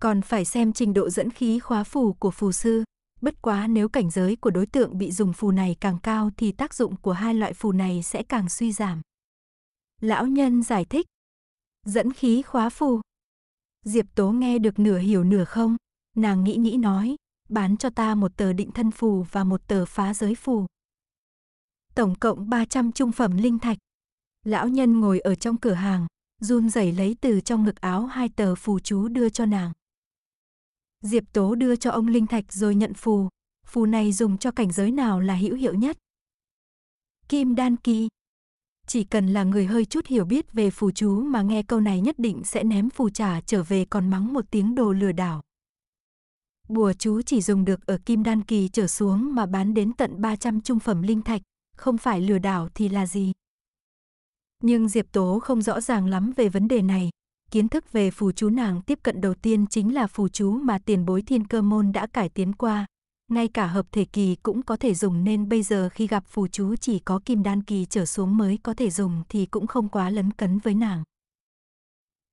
Còn phải xem trình độ dẫn khí khóa phù của phù sư. Bất quá nếu cảnh giới của đối tượng bị dùng phù này càng cao thì tác dụng của hai loại phù này sẽ càng suy giảm. Lão nhân giải thích. Dẫn khí khóa phù. Diệp Tố nghe được nửa hiểu nửa không, nàng nghĩ nghĩ nói, bán cho ta một tờ định thân phù và một tờ phá giới phù. Tổng cộng 300 trung phẩm linh thạch. Lão nhân ngồi ở trong cửa hàng, run rẩy lấy từ trong ngực áo hai tờ phù chú đưa cho nàng. Diệp Tố đưa cho ông linh thạch rồi nhận phù. Phù này dùng cho cảnh giới nào là hữu hiệu nhất? Kim đan kỳ. Chỉ cần là người hơi chút hiểu biết về phù chú mà nghe câu này nhất định sẽ ném phù trả trở về còn mắng một tiếng đồ lừa đảo. Bùa chú chỉ dùng được ở kim đan kỳ trở xuống mà bán đến tận 300 trung phẩm linh thạch, không phải lừa đảo thì là gì? Nhưng Diệp Tố không rõ ràng lắm về vấn đề này, Kiến thức về phù chú nàng tiếp cận đầu tiên chính là phù chú mà tiền bối thiên cơ môn đã cải tiến qua. Ngay cả hợp thể kỳ cũng có thể dùng nên bây giờ khi gặp phù chú chỉ có kim đan kỳ trở xuống mới có thể dùng thì cũng không quá lấn cấn với nàng.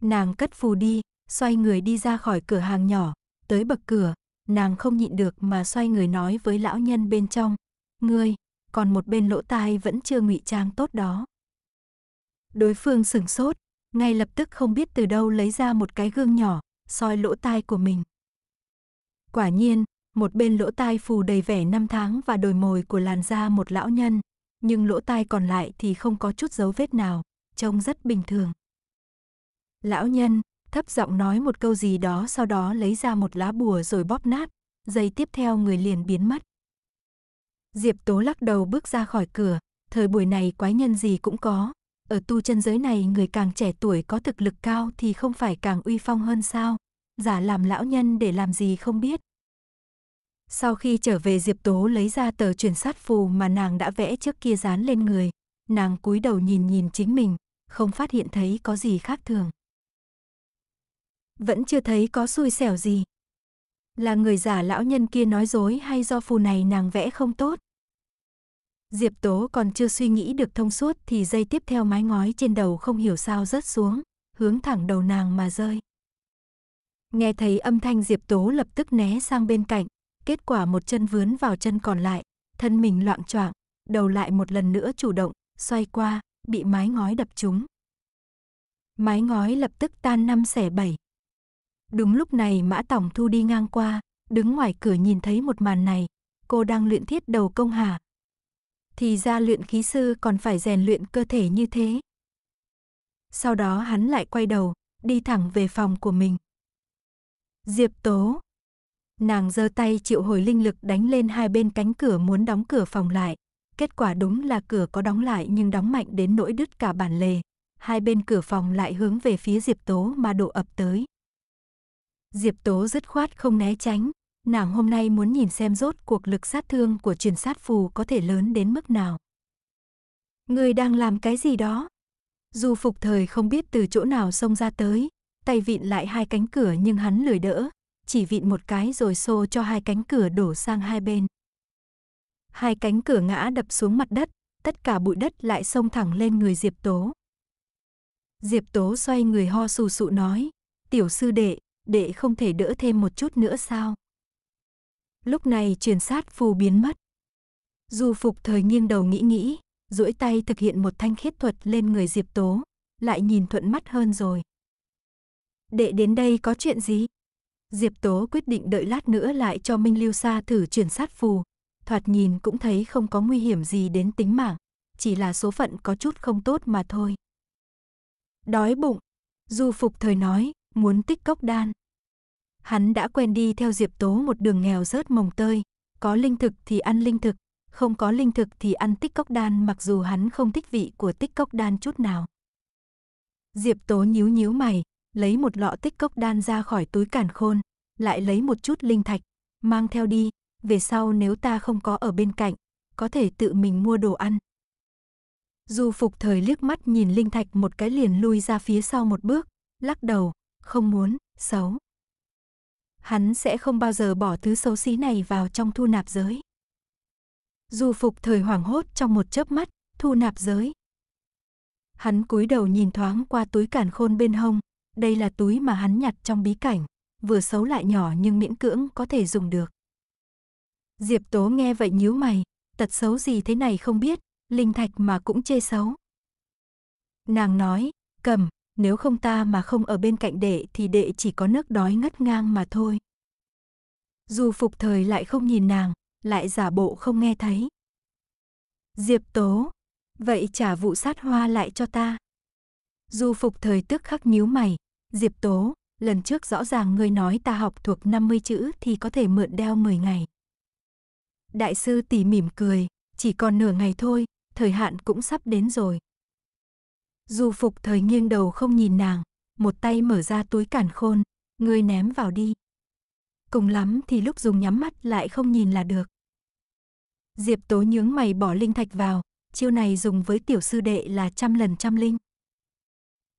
Nàng cất phù đi, xoay người đi ra khỏi cửa hàng nhỏ, tới bậc cửa, nàng không nhịn được mà xoay người nói với lão nhân bên trong, "Ngươi, còn một bên lỗ tai vẫn chưa ngụy trang tốt đó." Đối phương sừng sốt, ngay lập tức không biết từ đâu lấy ra một cái gương nhỏ, soi lỗ tai của mình. Quả nhiên, một bên lỗ tai phù đầy vẻ năm tháng và đồi mồi của làn da một lão nhân, nhưng lỗ tai còn lại thì không có chút dấu vết nào, trông rất bình thường. Lão nhân thấp giọng nói một câu gì đó sau đó lấy ra một lá bùa rồi bóp nát, giây tiếp theo người liền biến mất. Diệp Tố lắc đầu bước ra khỏi cửa, thời buổi này quái nhân gì cũng có, ở tu chân giới này người càng trẻ tuổi có thực lực cao thì không phải càng uy phong hơn sao? Giả làm lão nhân để làm gì không biết. Sau khi trở về Diệp Tố lấy ra tờ truyền sát phù mà nàng đã vẽ trước kia dán lên người, nàng cúi đầu nhìn nhìn chính mình, không phát hiện thấy có gì khác thường. Vẫn chưa thấy có xui xẻo gì. Là người giả lão nhân kia nói dối hay do phù này nàng vẽ không tốt? Diệp Tố còn chưa suy nghĩ được thông suốt thì dây tiếp theo mái ngói trên đầu không hiểu sao rớt xuống, hướng thẳng đầu nàng mà rơi. Nghe thấy âm thanh Diệp Tố lập tức né sang bên cạnh, kết quả một chân vướn vào chân còn lại, thân mình loạn choạng, đầu lại một lần nữa chủ động, xoay qua, bị mái ngói đập trúng. Mái ngói lập tức tan năm xẻ bảy. Đúng lúc này Mã Tổng Thu đi ngang qua, đứng ngoài cửa nhìn thấy một màn này, cô đang luyện thiết đầu công hà, thì ra luyện khí sư còn phải rèn luyện cơ thể như thế. Sau đó hắn lại quay đầu, đi thẳng về phòng của mình. Diệp Tố. Nàng giơ tay triệu hồi linh lực đánh lên hai bên cánh cửa muốn đóng cửa phòng lại. Kết quả đúng là cửa có đóng lại nhưng đóng mạnh đến nỗi đứt cả bản lề. Hai bên cửa phòng lại hướng về phía Diệp Tố mà đổ ập tới. Diệp Tố dứt khoát không né tránh, nàng hôm nay muốn nhìn xem rốt cuộc lực sát thương của truyền sát phù có thể lớn đến mức nào. Người đang làm cái gì đó? Dù phục thời không biết từ chỗ nào xông ra tới, tay vịn lại hai cánh cửa nhưng hắn lười đỡ, chỉ vịn một cái rồi xô cho hai cánh cửa đổ sang hai bên. Hai cánh cửa ngã đập xuống mặt đất, tất cả bụi đất lại xông thẳng lên người Diệp Tố. Diệp Tố xoay người ho sù sụ nói, tiểu sư đệ, đệ không thể đỡ thêm một chút nữa sao? Lúc này truyền sát phù biến mất. Du phục thời nghiêng đầu nghĩ nghĩ, duỗi tay thực hiện một thanh khiết thuật lên người Diệp Tố, lại nhìn thuận mắt hơn rồi. Đệ đến đây có chuyện gì? Diệp Tố quyết định đợi lát nữa lại cho Minh Lưu Sa thử truyền sát phù, thoạt nhìn cũng thấy không có nguy hiểm gì đến tính mạng, chỉ là số phận có chút không tốt mà thôi. Đói bụng, Du Phục thời nói, muốn tích cốc đan. Hắn đã quen đi theo Diệp Tố một đường nghèo rớt mồng tơi, có linh thực thì ăn linh thực, không có linh thực thì ăn tích cốc đan mặc dù hắn không thích vị của tích cốc đan chút nào. Diệp Tố nhíu nhíu mày, lấy một lọ tích cốc đan ra khỏi túi cản khôn, lại lấy một chút linh thạch, mang theo đi, về sau nếu ta không có ở bên cạnh, có thể tự mình mua đồ ăn. Du phục thời liếc mắt nhìn linh thạch một cái liền lui ra phía sau một bước, lắc đầu, không muốn, xấu hắn sẽ không bao giờ bỏ thứ xấu xí này vào trong thu nạp giới. Du phục thời hoảng hốt trong một chớp mắt, thu nạp giới. Hắn cúi đầu nhìn thoáng qua túi cản khôn bên hông, đây là túi mà hắn nhặt trong bí cảnh, vừa xấu lại nhỏ nhưng miễn cưỡng có thể dùng được. Diệp Tố nghe vậy nhíu mày, tật xấu gì thế này không biết, linh thạch mà cũng chê xấu. Nàng nói, cầm, nếu không ta mà không ở bên cạnh đệ thì đệ chỉ có nước đói ngất ngang mà thôi. Dù phục thời lại không nhìn nàng, lại giả bộ không nghe thấy. Diệp tố, vậy trả vụ sát hoa lại cho ta. dù phục thời tức khắc nhíu mày, Diệp tố, lần trước rõ ràng ngươi nói ta học thuộc 50 chữ thì có thể mượn đeo 10 ngày. Đại sư tỉ mỉm cười, chỉ còn nửa ngày thôi, thời hạn cũng sắp đến rồi. Du phục thời nghiêng đầu không nhìn nàng, một tay mở ra túi cản khôn, ngươi ném vào đi. Cùng lắm thì lúc dùng nhắm mắt lại không nhìn là được. Diệp tố nhướng mày bỏ linh thạch vào, chiêu này dùng với tiểu sư đệ là trăm lần trăm linh.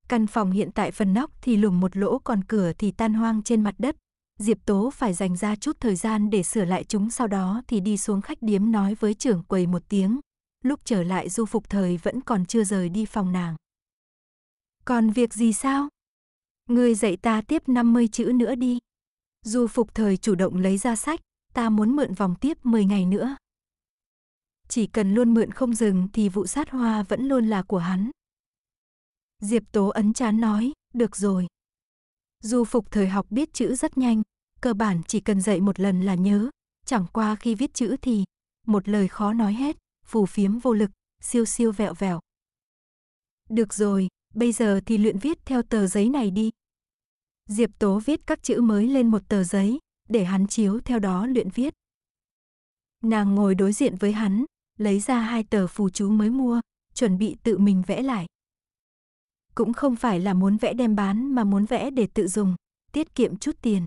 Căn phòng hiện tại phần nóc thì lủng một lỗ còn cửa thì tan hoang trên mặt đất. Diệp Tố phải dành ra chút thời gian để sửa lại chúng sau đó thì đi xuống khách điếm nói với trưởng quầy một tiếng. Lúc trở lại du phục thời vẫn còn chưa rời đi phòng nàng. Còn việc gì sao? Ngươi dạy ta tiếp 50 chữ nữa đi. Du phục thời chủ động lấy ra sách, ta muốn mượn vòng tiếp 10 ngày nữa. Chỉ cần luôn mượn không dừng thì vụ sát hoa vẫn luôn là của hắn. Diệp Tố ấn chán nói, được rồi. Du phục thời học biết chữ rất nhanh, cơ bản chỉ cần dạy một lần là nhớ, chẳng qua khi viết chữ thì một lời khó nói hết, phù phiếm vô lực, siêu siêu vẹo vẹo. Được rồi, bây giờ thì luyện viết theo tờ giấy này đi. Diệp Tố viết các chữ mới lên một tờ giấy, để hắn chiếu theo đó luyện viết. Nàng ngồi đối diện với hắn, lấy ra hai tờ phù chú mới mua, chuẩn bị tự mình vẽ lại. Cũng không phải là muốn vẽ đem bán mà muốn vẽ để tự dùng, tiết kiệm chút tiền.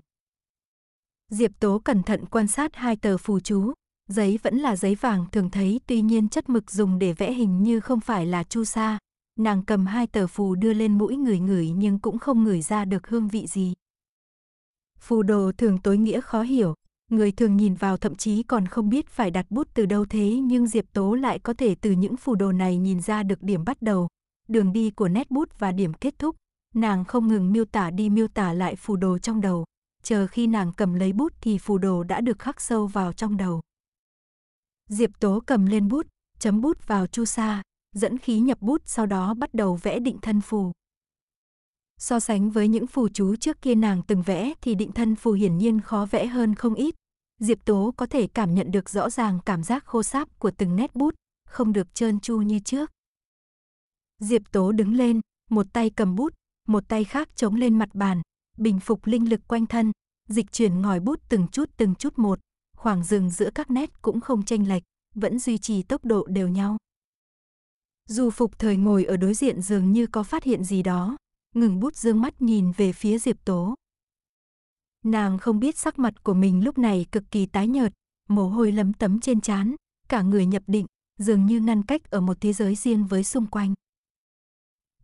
Diệp Tố cẩn thận quan sát hai tờ phù chú, giấy vẫn là giấy vàng thường thấy tuy nhiên chất mực dùng để vẽ hình như không phải là chu sa, Nàng cầm hai tờ phù đưa lên mũi người người nhưng cũng không ngửi ra được hương vị gì. Phù đồ thường tối nghĩa khó hiểu, người thường nhìn vào thậm chí còn không biết phải đặt bút từ đâu thế nhưng Diệp Tố lại có thể từ những phù đồ này nhìn ra được điểm bắt đầu, đường đi của nét bút và điểm kết thúc. Nàng không ngừng miêu tả đi miêu tả lại phù đồ trong đầu, chờ khi nàng cầm lấy bút thì phù đồ đã được khắc sâu vào trong đầu. Diệp Tố cầm lên bút, chấm bút vào chu sa, dẫn khí nhập bút sau đó bắt đầu vẽ định thân phù. So sánh với những phù chú trước kia nàng từng vẽ thì định thân phù hiển nhiên khó vẽ hơn không ít. Diệp Tố có thể cảm nhận được rõ ràng cảm giác khô sáp của từng nét bút, không được trơn chu như trước. Diệp Tố đứng lên, một tay cầm bút, một tay khác chống lên mặt bàn, bình phục linh lực quanh thân, dịch chuyển ngòi bút từng chút từng chút một, khoảng dừng giữa các nét cũng không chênh lệch, vẫn duy trì tốc độ đều nhau. Dù phục thời ngồi ở đối diện dường như có phát hiện gì đó, ngừng bút dương mắt nhìn về phía Diệp Tố. Nàng không biết sắc mặt của mình lúc này cực kỳ tái nhợt, mồ hôi lấm tấm trên trán, cả người nhập định, dường như ngăn cách ở một thế giới riêng với xung quanh.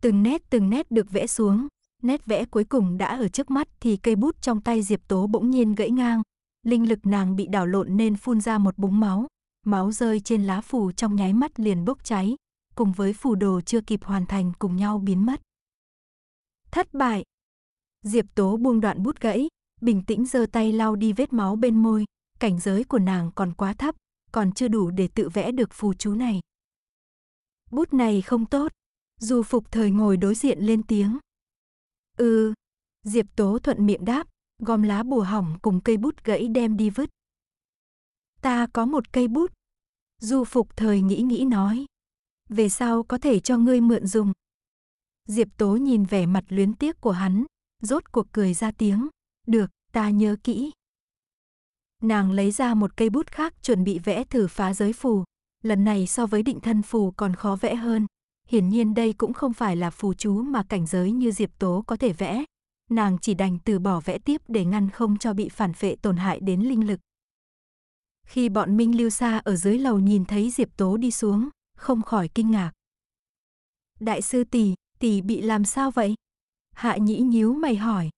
Từng nét từng nét được vẽ xuống, nét vẽ cuối cùng đã ở trước mắt thì cây bút trong tay Diệp Tố bỗng nhiên gãy ngang, linh lực nàng bị đảo lộn nên phun ra một búng máu, máu rơi trên lá phù trong nháy mắt liền bốc cháy, cùng với phù đồ chưa kịp hoàn thành cùng nhau biến mất. Thất bại. Diệp Tố buông đoạn bút gãy, bình tĩnh giơ tay lau đi vết máu bên môi, cảnh giới của nàng còn quá thấp, còn chưa đủ để tự vẽ được phù chú này. Bút này không tốt. Du Phục thời ngồi đối diện lên tiếng. Ừ, Diệp Tố thuận miệng đáp, gom lá bùa hỏng cùng cây bút gãy đem đi vứt. Ta có một cây bút. Du Phục thời nghĩ nghĩ nói về sau có thể cho ngươi mượn dùng. Diệp Tố nhìn vẻ mặt luyến tiếc của hắn, rốt cuộc cười ra tiếng, được, ta nhớ kỹ. Nàng lấy ra một cây bút khác chuẩn bị vẽ thử phá giới phù, lần này so với định thân phù còn khó vẽ hơn. Hiển nhiên đây cũng không phải là phù chú mà cảnh giới như Diệp Tố có thể vẽ. Nàng chỉ đành từ bỏ vẽ tiếp để ngăn không cho bị phản vệ tổn hại đến linh lực. Khi bọn Minh Lưu Sa ở dưới lầu nhìn thấy Diệp Tố đi xuống, không khỏi kinh ngạc. Đại sư tỷ, tỷ bị làm sao vậy? Hạ nhĩ nhíu mày hỏi.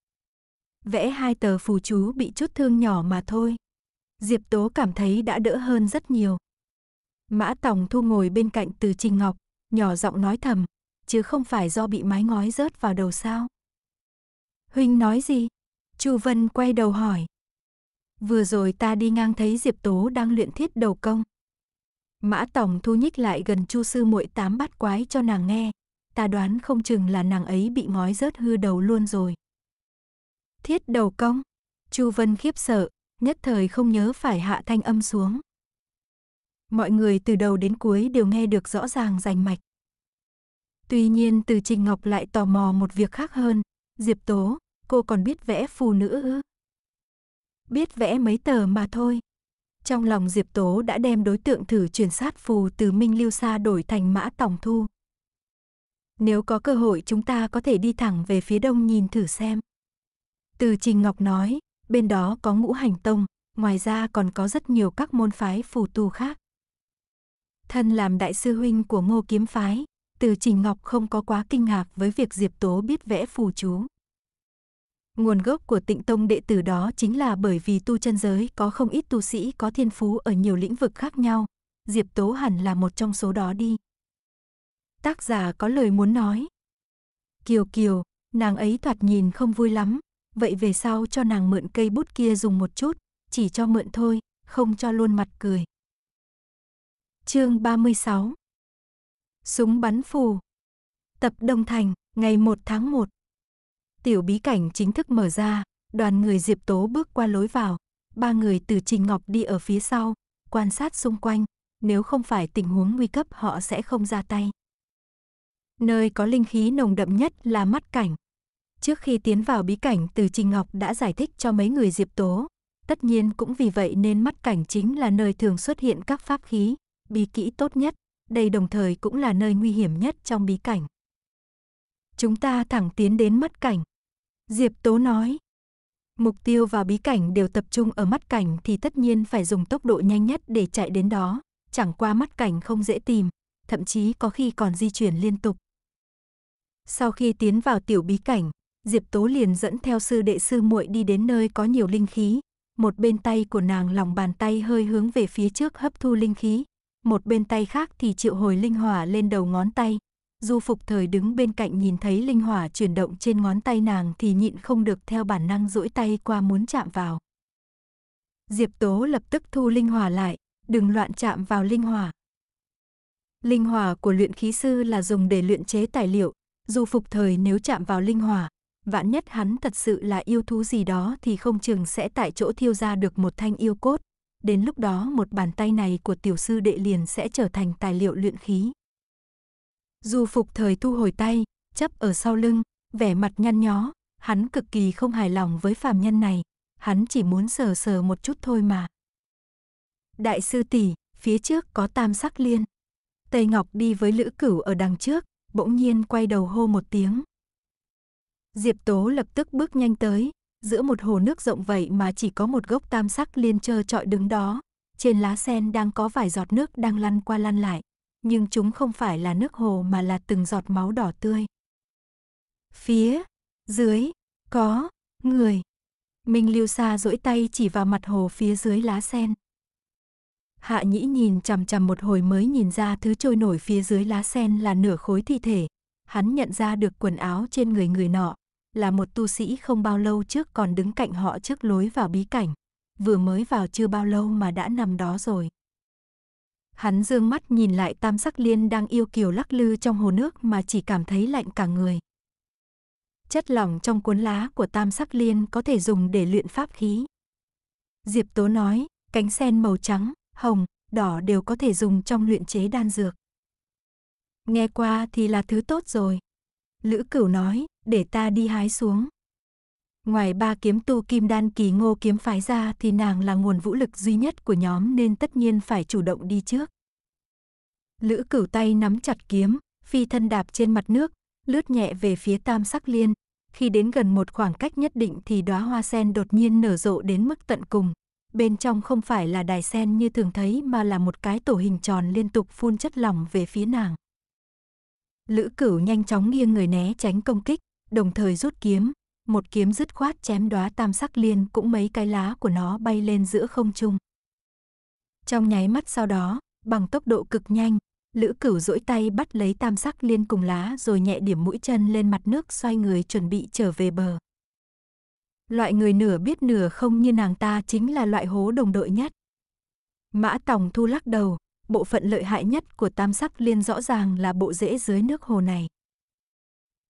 Vẽ hai tờ phù chú bị chút thương nhỏ mà thôi. Diệp Tố cảm thấy đã đỡ hơn rất nhiều. Mã Tòng Thu ngồi bên cạnh từ Trình Ngọc, nhỏ giọng nói thầm, chứ không phải do bị mái ngói rớt vào đầu sao. Huynh nói gì? Chu Vân quay đầu hỏi. Vừa rồi ta đi ngang thấy Diệp Tố đang luyện thiết đầu công. Mã Tòng thu nhích lại gần Chu sư muội tám bát quái cho nàng nghe, ta đoán không chừng là nàng ấy bị ngói rớt hư đầu luôn rồi. Thiết đầu công, Chu Vân khiếp sợ, nhất thời không nhớ phải hạ thanh âm xuống. Mọi người từ đầu đến cuối đều nghe được rõ ràng rành mạch. Tuy nhiên từ Trình Ngọc lại tò mò một việc khác hơn, Diệp Tố, cô còn biết vẽ phù nữ ư? Biết vẽ mấy tờ mà thôi, trong lòng Diệp Tố đã đem đối tượng thử chuyển sát phù từ Minh Lưu Sa đổi thành mã tòng thu. Nếu có cơ hội chúng ta có thể đi thẳng về phía đông nhìn thử xem. Từ Trình Ngọc nói, bên đó có ngũ hành tông, ngoài ra còn có rất nhiều các môn phái phù tu khác. Thân làm đại sư huynh của ngô kiếm phái, từ Trình Ngọc không có quá kinh ngạc với việc Diệp Tố biết vẽ phù chú. Nguồn gốc của tịnh tông đệ tử đó chính là bởi vì tu chân giới có không ít tu sĩ có thiên phú ở nhiều lĩnh vực khác nhau. Diệp Tố hẳn là một trong số đó đi. Tác giả có lời muốn nói. Kiều Kiều, nàng ấy thoạt nhìn không vui lắm, vậy về sau cho nàng mượn cây bút kia dùng một chút, chỉ cho mượn thôi, không cho luôn mặt cười. Chương 36 Súng bắn phù Tập Đông Thành, ngày 1 tháng 1 Tiểu bí cảnh chính thức mở ra, đoàn người Diệp Tố bước qua lối vào, ba người từ Trình Ngọc đi ở phía sau, quan sát xung quanh, nếu không phải tình huống nguy cấp họ sẽ không ra tay. Nơi có linh khí nồng đậm nhất là mắt cảnh. Trước khi tiến vào bí cảnh từ Trình Ngọc đã giải thích cho mấy người Diệp Tố. Tất nhiên cũng vì vậy nên mắt cảnh chính là nơi thường xuất hiện các pháp khí, bí kỹ tốt nhất. Đây đồng thời cũng là nơi nguy hiểm nhất trong bí cảnh. Chúng ta thẳng tiến đến mắt cảnh. Diệp Tố nói. Mục tiêu và bí cảnh đều tập trung ở mắt cảnh thì tất nhiên phải dùng tốc độ nhanh nhất để chạy đến đó, chẳng qua mắt cảnh không dễ tìm, thậm chí có khi còn di chuyển liên tục. Sau khi tiến vào tiểu bí cảnh, Diệp Tố liền dẫn theo sư đệ sư muội đi đến nơi có nhiều linh khí, một bên tay của nàng lòng bàn tay hơi hướng về phía trước hấp thu linh khí, một bên tay khác thì triệu hồi linh hỏa lên đầu ngón tay, Du phục thời đứng bên cạnh nhìn thấy linh hỏa chuyển động trên ngón tay nàng thì nhịn không được theo bản năng duỗi tay qua muốn chạm vào. Diệp Tố lập tức thu linh hỏa lại, đừng loạn chạm vào linh hỏa. Linh hỏa của luyện khí sư là dùng để luyện chế tài liệu, dù phục thời nếu chạm vào linh hỏa, vạn nhất hắn thật sự là yêu thú gì đó thì không chừng sẽ tại chỗ thiêu ra được một thanh yêu cốt. Đến lúc đó một bàn tay này của tiểu sư đệ liền sẽ trở thành tài liệu luyện khí. Dù Phục thời thu hồi tay, chấp ở sau lưng, vẻ mặt nhăn nhó, hắn cực kỳ không hài lòng với phàm nhân này, hắn chỉ muốn sờ sờ một chút thôi mà. Đại sư tỷ, phía trước có tam sắc liên. Tây Ngọc đi với Lữ Cửu ở đằng trước, bỗng nhiên quay đầu hô một tiếng. Diệp Tố lập tức bước nhanh tới, giữa một hồ nước rộng vậy mà chỉ có một gốc tam sắc liên trơ trọi đứng đó, trên lá sen đang có vài giọt nước đang lăn qua lăn lại nhưng chúng không phải là nước hồ mà là từng giọt máu đỏ tươi. Phía dưới có người. Minh Lưu Sa duỗi tay chỉ vào mặt hồ phía dưới lá sen. Hạ Nhĩ nhìn chằm chằm một hồi mới nhìn ra thứ trôi nổi phía dưới lá sen là nửa khối thi thể. Hắn nhận ra được quần áo trên người người nọ, là một tu sĩ không bao lâu trước còn đứng cạnh họ trước lối vào bí cảnh. Vừa mới vào chưa bao lâu mà đã nằm đó rồi. Hắn dương mắt nhìn lại tam sắc liên đang yêu kiều lắc lư trong hồ nước mà chỉ cảm thấy lạnh cả người. Chất lỏng trong cuốn lá của tam sắc liên có thể dùng để luyện pháp khí. Diệp Tố nói, cánh sen màu trắng, hồng, đỏ đều có thể dùng trong luyện chế đan dược. Nghe qua thì là thứ tốt rồi. Lữ Cửu nói, để ta đi hái xuống. Ngoài ba kiếm tu kim đan kỳ ngô kiếm phái ra thì nàng là nguồn vũ lực duy nhất của nhóm nên tất nhiên phải chủ động đi trước. Lữ cửu tay nắm chặt kiếm, phi thân đạp trên mặt nước, lướt nhẹ về phía tam sắc liên. Khi đến gần một khoảng cách nhất định thì đóa hoa sen đột nhiên nở rộ đến mức tận cùng. Bên trong không phải là đài sen như thường thấy mà là một cái tổ hình tròn liên tục phun chất lỏng về phía nàng. Lữ cửu nhanh chóng nghiêng người né tránh công kích, đồng thời rút kiếm, một kiếm dứt khoát chém đóa tam sắc liên cũng mấy cái lá của nó bay lên giữa không trung. Trong nháy mắt sau đó, bằng tốc độ cực nhanh, Lữ Cửu duỗi tay bắt lấy tam sắc liên cùng lá rồi nhẹ điểm mũi chân lên mặt nước xoay người chuẩn bị trở về bờ. Loại người nửa biết nửa không như nàng ta chính là loại hố đồng đội nhất. Mã Tòng thu lắc đầu, bộ phận lợi hại nhất của tam sắc liên rõ ràng là bộ rễ dưới nước hồ này.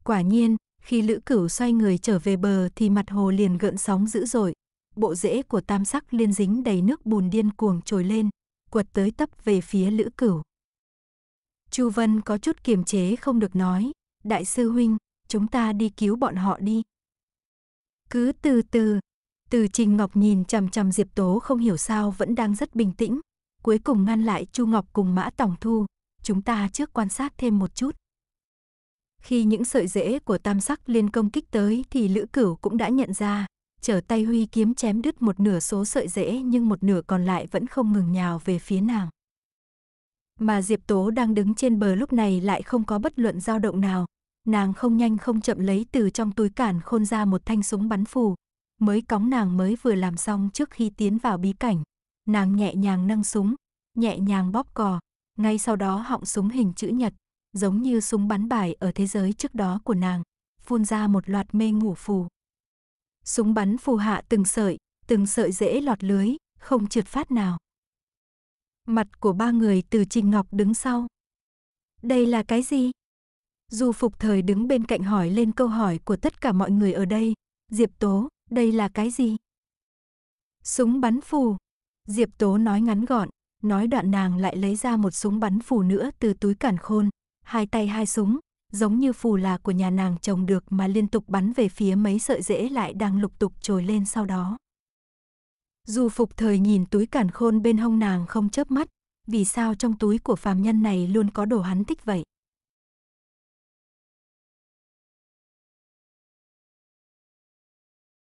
Quả nhiên, khi Lữ Cửu xoay người trở về bờ thì mặt hồ liền gợn sóng dữ dội. Bộ rễ của tam sắc liên dính đầy nước bùn điên cuồng trồi lên, quật tới tấp về phía Lữ Cửu. Chu Vân có chút kiềm chế không được nói, "Đại sư huynh, chúng ta đi cứu bọn họ đi." Cứ từ từ, Từ Trình Ngọc nhìn chằm chằm Diệp Tố không hiểu sao vẫn đang rất bình tĩnh, cuối cùng ngăn lại Chu Ngọc cùng Mã tòng Thu, "Chúng ta trước quan sát thêm một chút." Khi những sợi rễ của tam sắc liên công kích tới thì Lữ Cửu cũng đã nhận ra, trở tay huy kiếm chém đứt một nửa số sợi rễ nhưng một nửa còn lại vẫn không ngừng nhào về phía nàng. Mà Diệp Tố đang đứng trên bờ lúc này lại không có bất luận dao động nào, nàng không nhanh không chậm lấy từ trong túi cản khôn ra một thanh súng bắn phù, mới cóng nàng mới vừa làm xong trước khi tiến vào bí cảnh. Nàng nhẹ nhàng nâng súng, nhẹ nhàng bóp cò, ngay sau đó họng súng hình chữ nhật giống như súng bắn bài ở thế giới trước đó của nàng, phun ra một loạt mê ngủ phù. Súng bắn phù hạ từng sợi, từng sợi dễ lọt lưới, không trượt phát nào. Mặt của ba người từ Trình Ngọc đứng sau. Đây là cái gì? Du Phục Thời đứng bên cạnh hỏi lên câu hỏi của tất cả mọi người ở đây. Diệp Tố, đây là cái gì? Súng bắn phù. Diệp Tố nói ngắn gọn, nói đoạn nàng lại lấy ra một súng bắn phù nữa từ túi cản khôn, hai tay hai súng, giống như phù là của nhà nàng trồng được mà liên tục bắn về phía mấy sợi rễ lại đang lục tục trồi lên sau đó. Dù phục thời nhìn túi cản khôn bên hông nàng không chớp mắt, vì sao trong túi của phàm nhân này luôn có đồ hắn thích vậy?